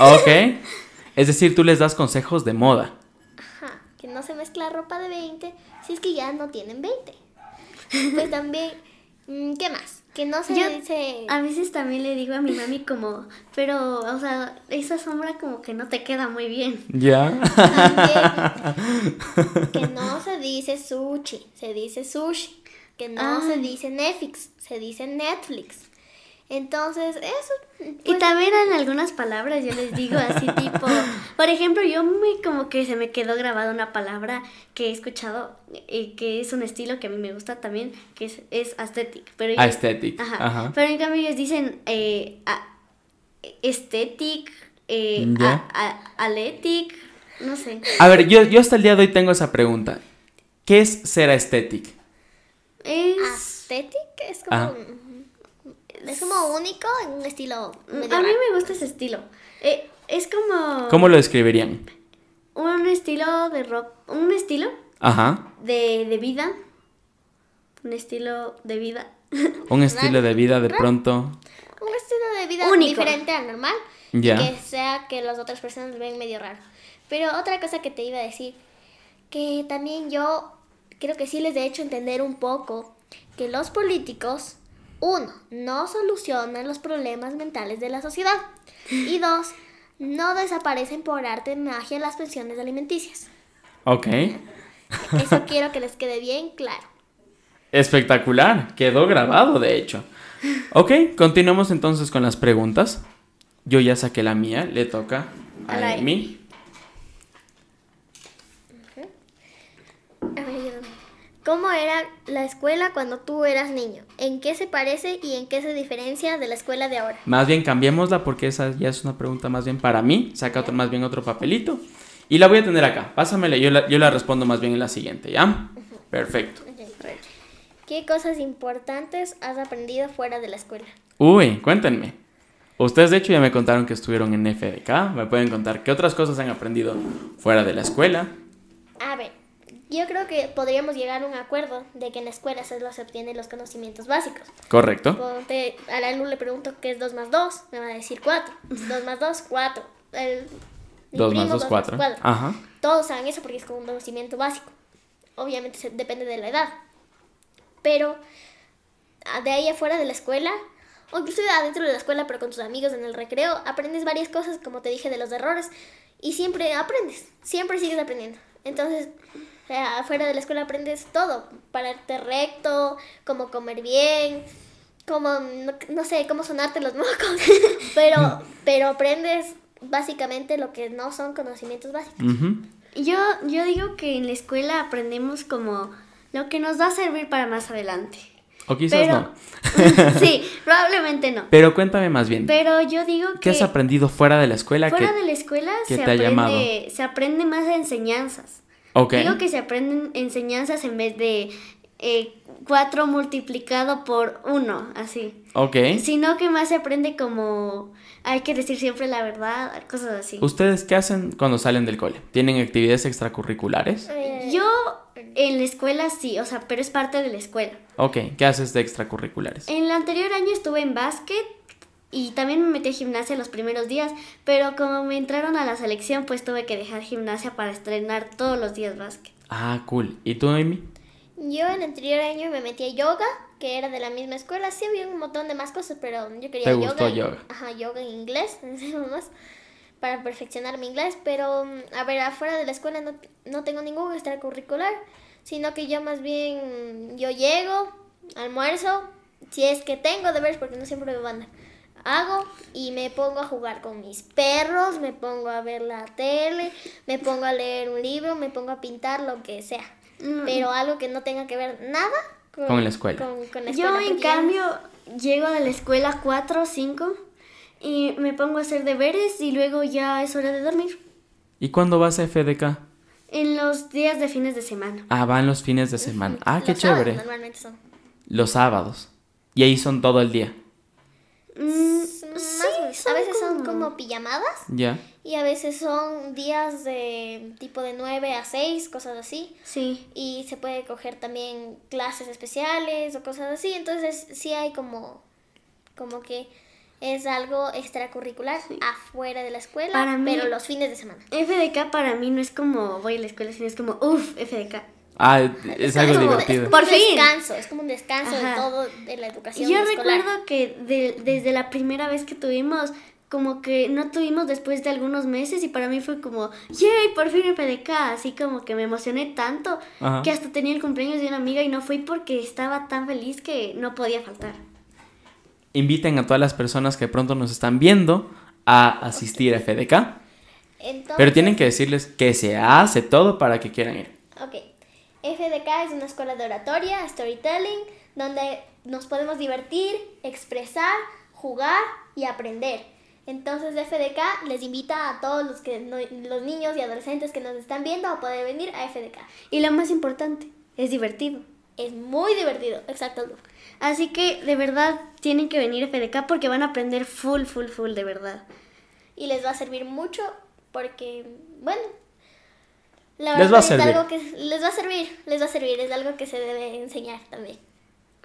Ah, ok. (laughs) Es decir, tú les das consejos de moda. Ajá, que no se mezcla ropa de 20 si es que ya no tienen 20. Pues también, mm, ¿qué más? Que no se dice... A veces también le digo a mi mami como, pero, o sea, esa sombra como que no te queda muy bien. Ya. que no se dice sushi, se dice sushi. Que no se ah. dice Netflix, se dice Netflix. Entonces, eso. y pues, también en algunas palabras yo les digo así (laughs) tipo, por ejemplo, yo muy como que se me quedó grabada una palabra que he escuchado eh, que es un estilo que a mí me gusta también, que es, es aesthetic. Pero aesthetic. Pero en cambio ellos dicen eh, aletic, eh, mm, no sé. A ver, yo, yo hasta el día de hoy tengo esa pregunta. ¿Qué es ser aesthetic? Es... Aesthetic es como... Ah. Es como único en un estilo. Medio a mí me gusta ese estilo. Eh, es como. ¿Cómo lo describirían? Un estilo de rock. Un estilo. Ajá. De, de vida. Un estilo de vida. (laughs) Un estilo de vida de pronto. Un estilo de vida diferente al normal. Ya. Que sea que las otras personas ven medio raro. Pero otra cosa que te iba a decir. Que también yo creo que sí les he hecho entender un poco que los políticos uno, no solucionan los problemas mentales de la sociedad. Y (laughs) dos, no desaparecen por arte de magia las pensiones alimenticias. Ok. (laughs) Eso quiero que les quede bien claro. Espectacular, quedó grabado de hecho. Ok, continuamos entonces con las preguntas. Yo ya saqué la mía, le toca a, mí. ¿Cómo era la escuela cuando tú eras niño? ¿En qué se parece y en qué se diferencia de la escuela de ahora? Más bien cambiémosla porque esa ya es una pregunta más bien para mí. Saca otro, más bien otro papelito. Y la voy a tener acá. Pásamela. Yo la, respondo más bien en la siguiente, ¿ya? Perfecto. ¿Qué cosas importantes has aprendido fuera de la escuela? Uy, cuéntenme. Ustedes de hecho ya me contaron que estuvieron en FDK. ¿Me pueden contar qué otras cosas han aprendido fuera de la escuela? A ver, yo creo que podríamos llegar a un acuerdo de que en la escuela solo se obtienen los conocimientos básicos. Correcto. Ponte, al alumno le pregunto qué es 2 más 2, me va a decir 4. 2 más 2, 4. 2 más 2, 4. Ajá. Todos saben eso porque es como un conocimiento básico. Obviamente depende de la edad. Pero ah, de ahí afuera de la escuela, o incluso adentro de la escuela, pero con tus amigos en el recreo, aprendes varias cosas, como te dije, de los errores. Y siempre aprendes, siempre sigues aprendiendo. Entonces, o eh, sea, afuera de la escuela aprendes todo, pararte recto, cómo comer bien, cómo, no, sé, cómo sonarte los (laughs) mocos, pero, pero aprendes básicamente lo que no son conocimientos básicos. yo, yo digo que en la escuela aprendemos como lo que nos va a servir para más adelante. O quizás no. (laughs) sí, (laughs) probablemente no. Pero cuéntame más bien. Pero yo digo que... ¿Qué has aprendido fuera de la escuela? Fuera de la escuela se, aprende, se aprende más de enseñanzas. Digo que se aprenden enseñanzas en vez de 4 eh, multiplicado por 1, así. Ok. Sino que más se aprende como hay que decir siempre la verdad, cosas así. ¿Ustedes qué hacen cuando salen del cole? ¿Tienen actividades extracurriculares? Eh, yo en la escuela sí, o sea, pero es parte de la escuela. Ok, ¿qué haces de extracurriculares? En el anterior año estuve en básquet y también me metí a gimnasia los primeros días, pero como me entraron a la selección, pues tuve que dejar gimnasia para estrenar todos los días básquet. Ah, cool. ¿Y tú, Amy? Yo en el anterior año me metí a yoga, que era de la misma escuela. Sí había un montón de más cosas, pero yo quería yoga. Ajá, yoga en inglés, (laughs) más para perfeccionar mi inglés, pero mm, a ver, afuera de la escuela no, no tengo ningún extracurricular, sino que yo más bien yo llego, almuerzo, si es que tengo deberes, porque no siempre me van a hago y me pongo a jugar con mis perros, me pongo a ver la tele, me pongo a leer un libro, me pongo a pintar, lo que sea. Mm. Pero algo que no tenga que ver nada con, la, escuela. Yo en cambio llego de la escuela 4 o 5 y me pongo a hacer deberes y luego ya es hora de dormir. ¿Y cuándo vas a FDK? En los días de fines de semana. Ah, van los fines de semana. Ah, qué chévere. Sábados, normalmente son. Los sábados. Y ahí son todo el día. Mm, a veces son como pijamadas. Ya. Y a veces son días de tipo de 9 a 6, cosas así. Sí. Y se puede coger también clases especiales o cosas así. Entonces sí hay como, como que es algo extracurricular afuera de la escuela, pero los fines de semana. FDK para mí no es como voy a la escuela, sino es como, uff, FDK. Ah, es algo divertido. Es por fin. Descanso, es como un descanso de todo, de la educación. Yo recuerdo que desde la primera vez que tuvimos, como que no tuvimos después de algunos meses y para mí fue como, ¡yay! Por fin el Así como que me emocioné tanto que hasta tenía el cumpleaños de una amiga y no fui porque estaba tan feliz que no podía faltar. Inviten a todas las personas que pronto nos están viendo a asistir a FDK. Pero tienen que decirles que se hace todo para que quieran ir. Ok. FDK es una escuela de oratoria, storytelling, donde nos podemos divertir, expresar, jugar y aprender. Entonces FDK les invita a todos los, que, los niños y adolescentes que nos están viendo a poder venir a FDK. Y lo más importante, es divertido. Es muy divertido, exacto. Así que de verdad tienen que venir a FDK porque van a aprender full, full, full de verdad. Y les va a servir mucho porque, bueno, les va a servir. algo que les va a servir, les va a servir, es algo que se debe enseñar también.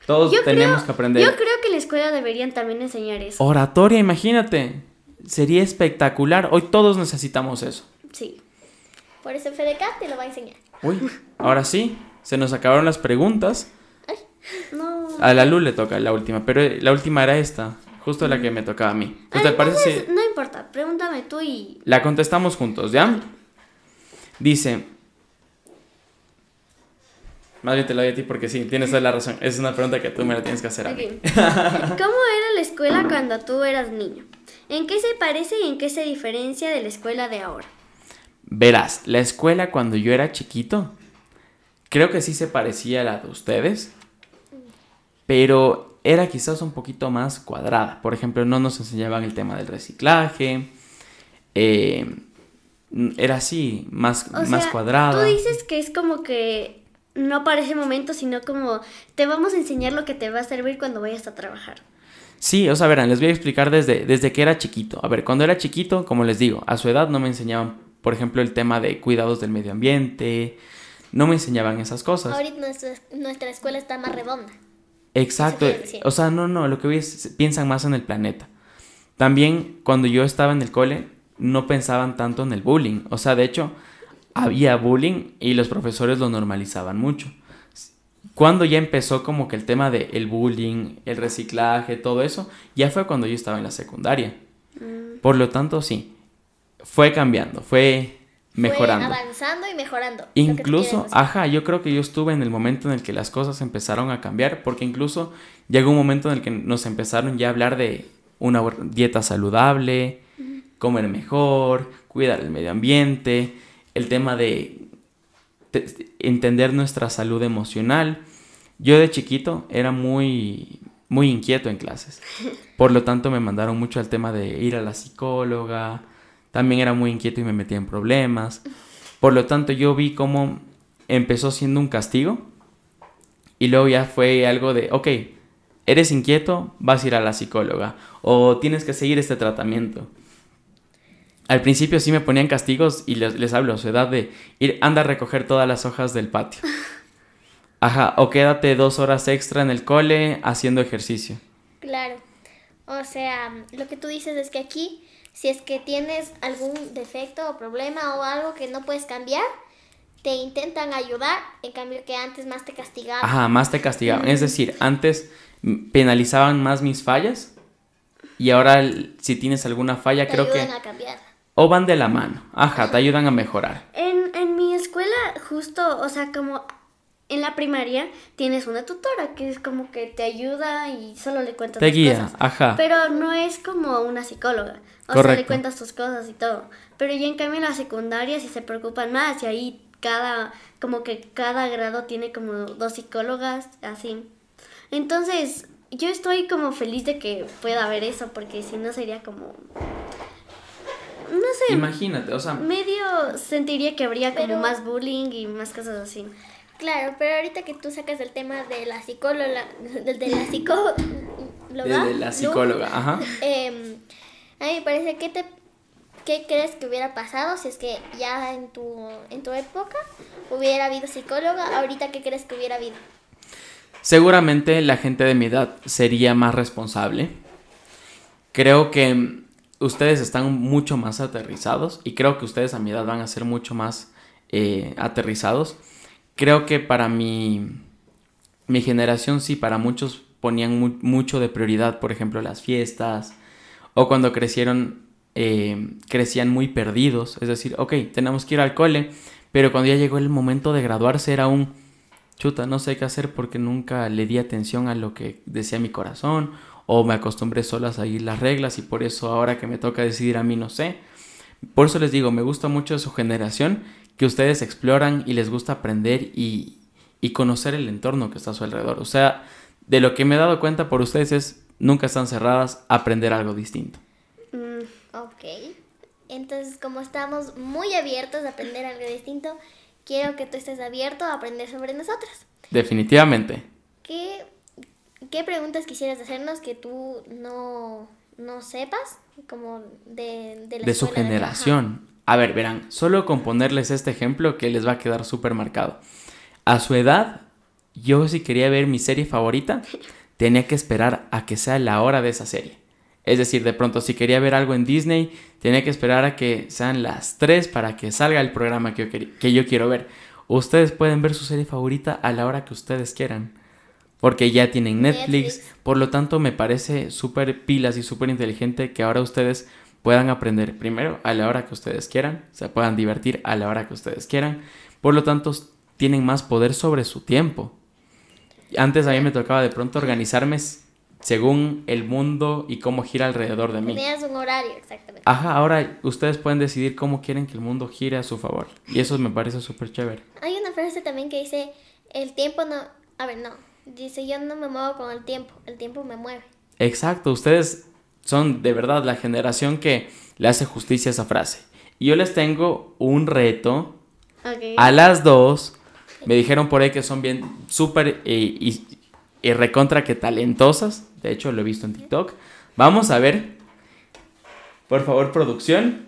Todos tenemos que aprender. Yo creo que la escuela deberían también enseñar eso. Oratoria, imagínate. Sería espectacular. Hoy todos necesitamos eso. Sí. Por eso FDK te lo va a enseñar. Uy, ahora sí, se nos acabaron las preguntas. no. A la Luz le toca la última, pero eh, la última era esta, justo la que me tocaba a mí. parece no, no importa, pregúntame tú y... La contestamos juntos, ¿ya? Dice. Más bien te lo doy a ti porque sí, tienes toda la razón. Es una pregunta que tú me la tienes que hacer a mí. ¿Cómo era la escuela cuando tú eras niño? ¿En qué se parece y en qué se diferencia de la escuela de ahora? Verás, la escuela cuando yo era chiquito, creo que sí se parecía a la de ustedes, pero era quizás un poquito más cuadrada. Por ejemplo, no nos enseñaban el tema del reciclaje, eh, era así, más, o Tú dices que es como que no para momento, sino como te vamos a enseñar lo que te va a servir cuando vayas a trabajar. Sí, o sea, verán, les voy a explicar desde, desde que era chiquito. A ver, cuando era chiquito, como les digo, a su edad no me enseñaban, por ejemplo, el tema de cuidados del medio ambiente, no me enseñaban esas cosas. Ahorita nuestra, nuestra escuela está más redonda. Exacto, o sea, no, no, lo que voy es, piensan más en el planeta. También cuando yo estaba en el cole, no pensaban tanto en el bullying. O sea, de hecho, había bullying y los profesores lo normalizaban mucho. Cuando ya empezó como que el tema del el bullying, el reciclaje, todo eso, ya fue cuando yo estaba en la secundaria. Mm. Por lo tanto, sí, fue cambiando, fue mejorando. avanzando y mejorando. Incluso, ajá, yo creo que yo estuve en el momento en el que las cosas empezaron a cambiar, porque incluso llegó un momento en el que nos empezaron ya a hablar de una dieta saludable, comer mejor, cuidar el medio ambiente, el tema de entender nuestra salud emocional. Yo de chiquito era muy, muy inquieto en clases. Por lo tanto, me mandaron mucho al tema de ir a la psicóloga. También era muy inquieto y me metía en problemas. Por lo tanto, yo vi cómo empezó siendo un castigo. Y luego ya fue algo de, ok, eres inquieto, vas a ir a la psicóloga. O tienes que seguir este tratamiento. Al principio sí me ponían castigos y les, les hablo, su edad de ir, anda a recoger todas las hojas del patio. (laughs) Ajá, o quédate dos horas extra en el cole haciendo ejercicio. Claro. O sea, lo que tú dices es que aquí, si es que tienes algún defecto o problema o algo que no puedes cambiar, te intentan ayudar, en cambio que antes más te castigaban. Ajá, más te castigaban. es decir, antes penalizaban más mis fallas y ahora si tienes alguna falla, creo que... A cambiar o van de la mano. Ajá, te ayudan a mejorar. En, en mi escuela, justo, o sea, como en la primaria tienes una tutora que es como que te ayuda y solo le cuentas te guía, ajá. Pero no es como una psicóloga. O sea, le cuentas tus cosas y todo. Pero ya en cambio en la secundaria sí se preocupan más y ahí cada como que cada grado tiene como dos psicólogas así. Entonces, yo estoy como feliz de que pueda haber eso porque si no sería como no sé. Imagínate, o sea. Medio sentiría que habría como más bullying y más cosas así. Claro, pero ahorita que tú sacas el tema (laughs) de la psicóloga, de, de la psicóloga. ajá. Em, a mí me parece que te ¿qué crees que hubiera pasado si es que ya en tu, en tu época hubiera habido psicóloga? Ahorita, ¿qué crees que hubiera habido? Seguramente la gente de mi edad sería más responsable. Creo que ustedes están mucho más aterrizados y creo que ustedes a mi edad van a ser mucho más eh, aterrizados. Creo que para mi, mi generación sí, para muchos ponían mucho de prioridad, por ejemplo, las fiestas o cuando crecieron, eh, crecían muy perdidos. Es decir, ok, tenemos que ir al cole, pero cuando ya llegó el momento de graduarse era un chuta, no sé qué hacer porque nunca le di atención a lo que decía mi corazón o me acostumbré solo a seguir las reglas y por eso ahora que me toca decidir a mí no sé. Por eso les digo, me gusta mucho su generación, que ustedes exploran y les gusta aprender y, conocer el entorno que está a su alrededor. O sea, de lo que me he dado cuenta por ustedes es, nunca están cerradas a aprender algo distinto. Mm, ok. Entonces, como estamos muy abiertos a aprender algo distinto, quiero que tú estés abierto a aprender sobre nosotros. Definitivamente. ¿Qué ¿Qué preguntas quisieras hacernos que tú no, no sepas? Como de, de, su generación. a ver, verán, solo con ponerles este ejemplo que les va a quedar súper marcado. A su edad, yo si quería ver mi serie favorita, (laughs) tenía que esperar a que sea la hora de esa serie. Es decir, de pronto si quería ver algo en Disney, tenía que esperar a que sean las 3 para que salga el programa que yo, que yo quiero ver. Ustedes pueden ver su serie favorita a la hora que ustedes quieran porque ya tienen Netflix, por lo tanto me parece súper pilas y súper inteligente que ahora ustedes puedan aprender primero a la hora que ustedes quieran, se puedan divertir a la hora que ustedes quieran, por lo tanto tienen más poder sobre su tiempo. Antes a mí me tocaba de pronto organizarme según el mundo y cómo gira alrededor de mí. Tenías un horario, exactamente. Ajá, ahora ustedes pueden decidir cómo quieren que el mundo gire a su favor. Y eso me parece súper chévere. Hay una frase también que dice, el tiempo no... A ver, no. Dice, yo no me muevo con el tiempo, el tiempo me mueve. Exacto, ustedes son de verdad la generación que le hace justicia a esa frase. Y yo les tengo un reto. A las dos me dijeron por ahí que son bien súper eh, y, recontra que talentosas. De hecho, lo he visto en TikTok. Vamos a ver. Por favor, producción.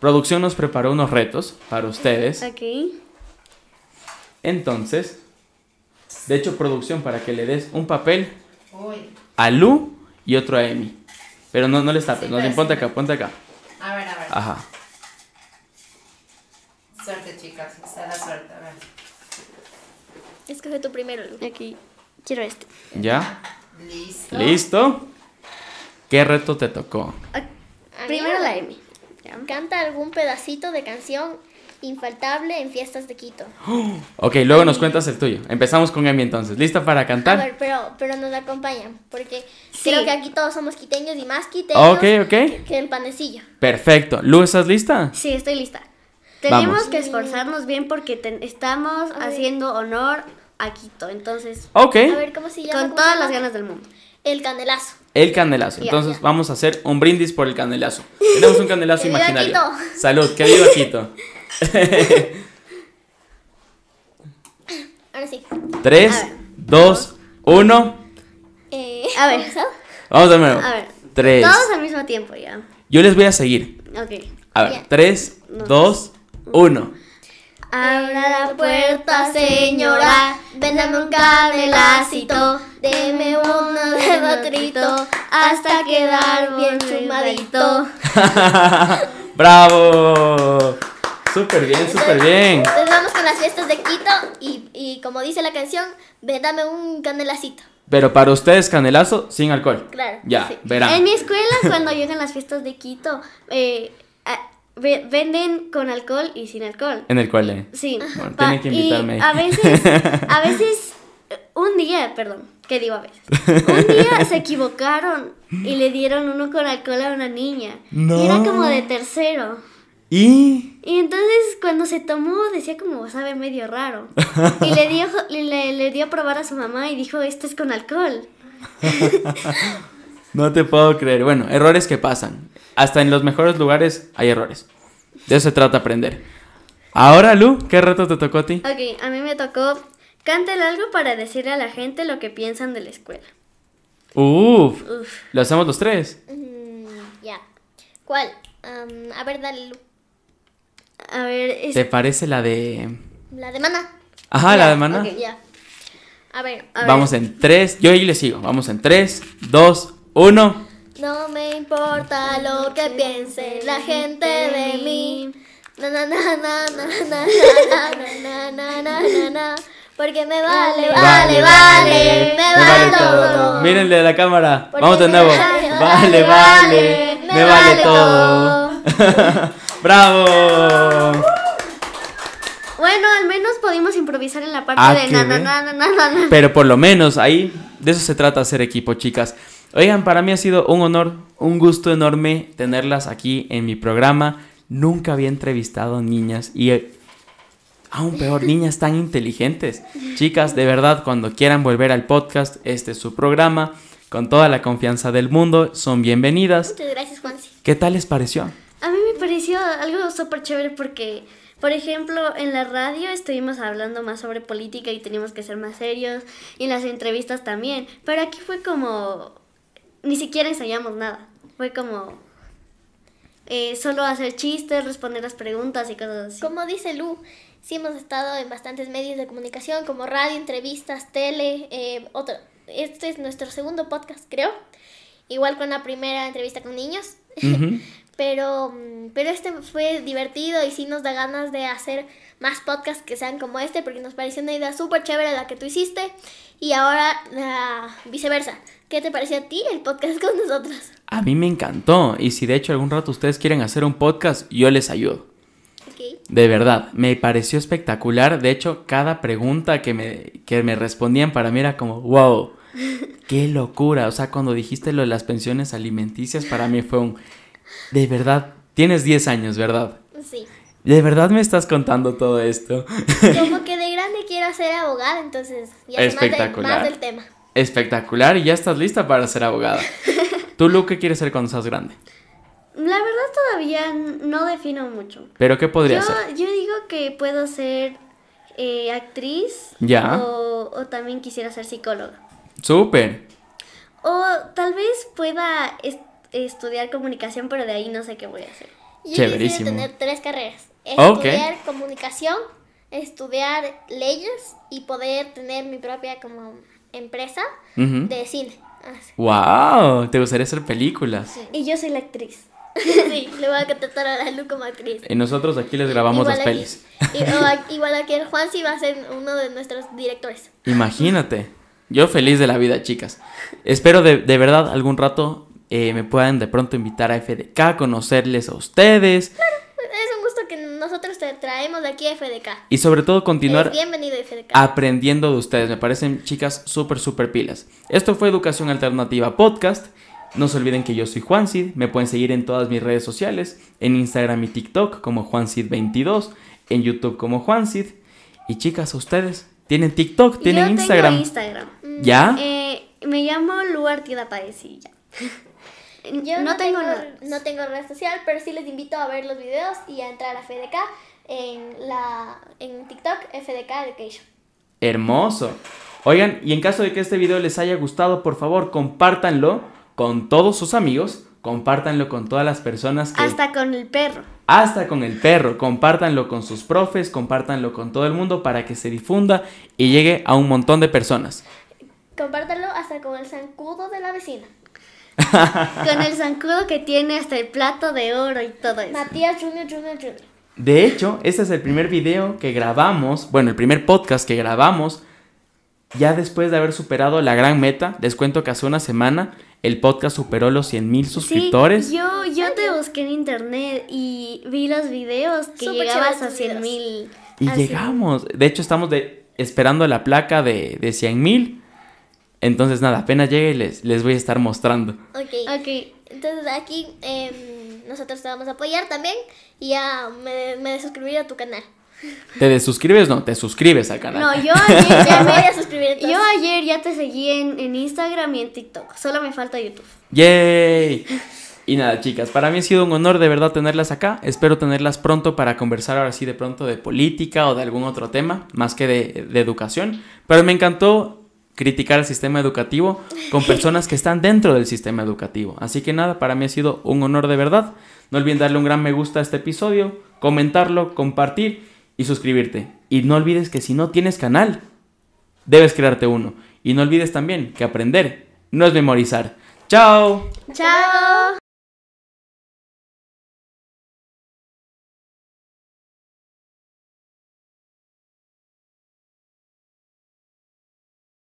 Producción nos preparó unos retos para ustedes. Ok. Entonces, de hecho, producción, para que le des un papel a Lu y otro a Emi. Pero no, no les tapes, no, ponte acá, ponte acá. A ver, a ver. Ajá. Suerte, chicas, está la suerte, Escoge tu primero, Lu. Aquí, quiero este. ¿Ya? Listo. ¿Qué reto te tocó? Ah, primero la Emi. Canta algún pedacito de canción infaltable en fiestas de Quito. (gasps) ok, luego nos cuentas el tuyo. Empezamos con Emi entonces. ¿Lista para cantar? A ver, pero, pero nos acompañan, porque creo que aquí todos somos quiteños y más quiteños que, el panecillo. Perfecto. ¿Lu, estás lista? Sí, estoy lista. Tenemos que esforzarnos bien porque estamos haciendo honor a Quito, entonces... A ver, ¿cómo se llama? Con todas las ganas del mundo. El candelazo. El candelazo. Entonces vamos a hacer un brindis por el candelazo. Tenemos un candelazo (laughs) imaginario. Salud, que viva Quito. (laughs) (laughs) Ahora sí. 3, 2, 1. A ver. Eh, Vamos de nuevo. A ver. 3. Todos al mismo tiempo ya. Yo les voy a seguir. Ok. A ver. 3, 2, 1. Abra la puerta, señora, véndame un canelacito, deme uno de batrito, hasta quedar bien chumadito. (laughs) ¡Bravo! Súper bien, súper bien. Entonces pues vamos con las fiestas de Quito y, como dice la canción, ve, dame un canelacito. Pero para ustedes, canelazo sin alcohol. Claro. Ya, verán. En mi escuela, cuando llegan las fiestas de Quito, eh, venden con alcohol y sin alcohol. En el eh? Sí. Bueno, tienen que invitarme. Y a veces, a (laughs) veces, un día, perdón, ¿qué digo a veces? Un día (laughs) se equivocaron y le dieron uno con alcohol a una niña. Y era como de tercero. ¿Y? Y entonces cuando se tomó decía como sabe medio raro. Y le dio, le, le dio a probar a su mamá y dijo, esto es con alcohol. (laughs) no te puedo creer. Bueno, errores que pasan. Hasta en los mejores lugares hay errores. De eso se trata aprender. Ahora, Lu, ¿qué reto te tocó a ti? Ok, a mí me tocó cántale algo para decirle a la gente lo que piensan de la escuela. Uf. ¿Lo hacemos los tres? Mm, ya. ¿Cuál? a ver, dale, a ver. ¿Te parece la de. La de Mana? Ajá, la de Mana. Ok, ya. A ver, a Vamos en tres... Yo ahí le sigo. Vamos en tres, dos, uno... No me importa lo que piense la gente de mí. Na na na na na na na na na na na porque me vale, vale, vale, me, vale, todo. Mírenle a la cámara. Vamos de nuevo. Vale, vale, me vale todo. ¡Bravo! Bueno, al menos pudimos improvisar en la parte ah, de Pero por lo menos ahí, de eso se trata hacer equipo, chicas. Oigan, para mí ha sido un honor, un gusto enorme tenerlas aquí en mi programa. Nunca había entrevistado niñas y eh, aún peor, niñas tan inteligentes. Chicas, de verdad, cuando quieran volver al podcast, este es su programa. Con toda la confianza del mundo, son bienvenidas. Muchas gracias, Juan. ¿Qué tal les pareció? A mí me pareció algo súper chévere porque, por ejemplo, en la radio estuvimos hablando más sobre política y teníamos que ser más serios, y en las entrevistas también, pero aquí fue como, ni siquiera ensayamos nada, fue como eh, solo hacer chistes, responder las preguntas y cosas así. Como dice Lu, sí hemos estado en bastantes medios de comunicación, como radio, entrevistas, tele, eh, otro. Este es nuestro segundo podcast, creo. Igual con la primera entrevista con niños. (laughs) Pero, pero este fue divertido y sí nos da ganas de hacer más podcasts que sean como este porque nos pareció una idea súper chévere la que tú hiciste y ahora ah, viceversa. ¿Qué te pareció a ti el podcast con nosotros? A mí me encantó y si de hecho algún rato ustedes quieren hacer un podcast, yo les ayudo. De verdad, me pareció espectacular. De hecho, cada pregunta que me, que me respondían para mí era como, wow, (laughs) qué locura. O sea, cuando dijiste lo de las pensiones alimenticias, para mí fue un... De verdad, tienes 10 años, ¿verdad? Sí. ¿De verdad me estás contando todo esto? Como que de grande quiero ser abogada, entonces ya Espectacular. Más, del tema. Espectacular, y ya estás lista para ser abogada. (laughs) ¿Tú, Lu, qué quieres ser cuando seas grande? La verdad todavía no defino mucho. ¿Pero qué podría ser? Yo digo que puedo ser eh, actriz. Ya. O, o, también quisiera ser psicóloga. Súper. O tal vez pueda estudiar comunicación, pero de ahí no sé qué voy a hacer. Yo tener tres carreras. Estudiar comunicación, estudiar leyes y poder tener mi propia como empresa de cine. ¡Wow! ¿Te gustaría hacer películas? Y yo soy la actriz. sí, le voy a contestar a la Lu como actriz. Y nosotros aquí les grabamos las pelis. (laughs) igual aquí el Juan sí va a ser uno de nuestros directores. Imagínate. Yo feliz de la vida, chicas. Espero de verdad algún rato eh, me puedan de pronto invitar a FDK, conocerles a ustedes. Claro, es un gusto que nosotros te traemos de aquí a FDK. Y sobre todo continuar aprendiendo de ustedes. Me parecen chicas súper, súper pilas. Esto fue Educación Alternativa Podcast. No se olviden que yo soy Juancid, me pueden seguir en todas mis redes sociales, en Instagram y TikTok como Juancid22, en YouTube como Juancid. Y chicas, ustedes tienen TikTok, tienen yo Instagram? Tengo Instagram. Mm, ¿Ya? Eh, me llamo Luartida Parecilla. (laughs) Yo no, tengo, no tengo red social, pero sí les invito a ver los videos y a entrar a FDK en, la, en TikTok, FDK Education. Hermoso. Oigan, y en caso de que este video les haya gustado, por favor, compártanlo con todos sus amigos, compártanlo con todas las personas que... Hasta con el perro. Hasta con el perro, compártanlo con sus profes, compártanlo con todo el mundo para que se difunda y llegue a un montón de personas. Compártanlo hasta con el zancudo de la vecina. (laughs) con el zancudo que tiene hasta el plato de oro y todo eso. Matías De hecho, este es el primer video que grabamos, bueno, el primer podcast que grabamos ya después de haber superado la gran meta, les cuento que hace una semana el podcast superó los 100 mil suscriptores. yo, yo te busqué en internet y vi los videos que llegabas a 100 mil. Y ah, llegamos. De hecho, estamos de, esperando la placa de, de 100 mil. Entonces, nada, apenas llegue les, les voy a estar mostrando. Ok. okay. Entonces, aquí em, nosotros te vamos a apoyar también y ya me, me a tu canal. (laughs) ¿Te desuscribes? No, te suscribes al canal. No, yo (laughs) ayer ya me voy a suscribir. Yo ayer ya te seguí en, Instagram y en TikTok. Solo me falta YouTube. ¡Yay! Y nada, chicas, para mí ha sido un honor de verdad tenerlas acá. Espero tenerlas pronto para conversar ahora sí de pronto de política o de algún otro tema, más que de, de educación. Pero me encantó criticar el sistema educativo con personas que están dentro del sistema educativo. Así que nada, para mí ha sido un honor de verdad. No olviden darle un gran me gusta a este episodio, comentarlo, compartir y suscribirte. Y no olvides que si no tienes canal, debes crearte uno. Y no olvides también que aprender no es memorizar. ¡Chao! ¡Chao!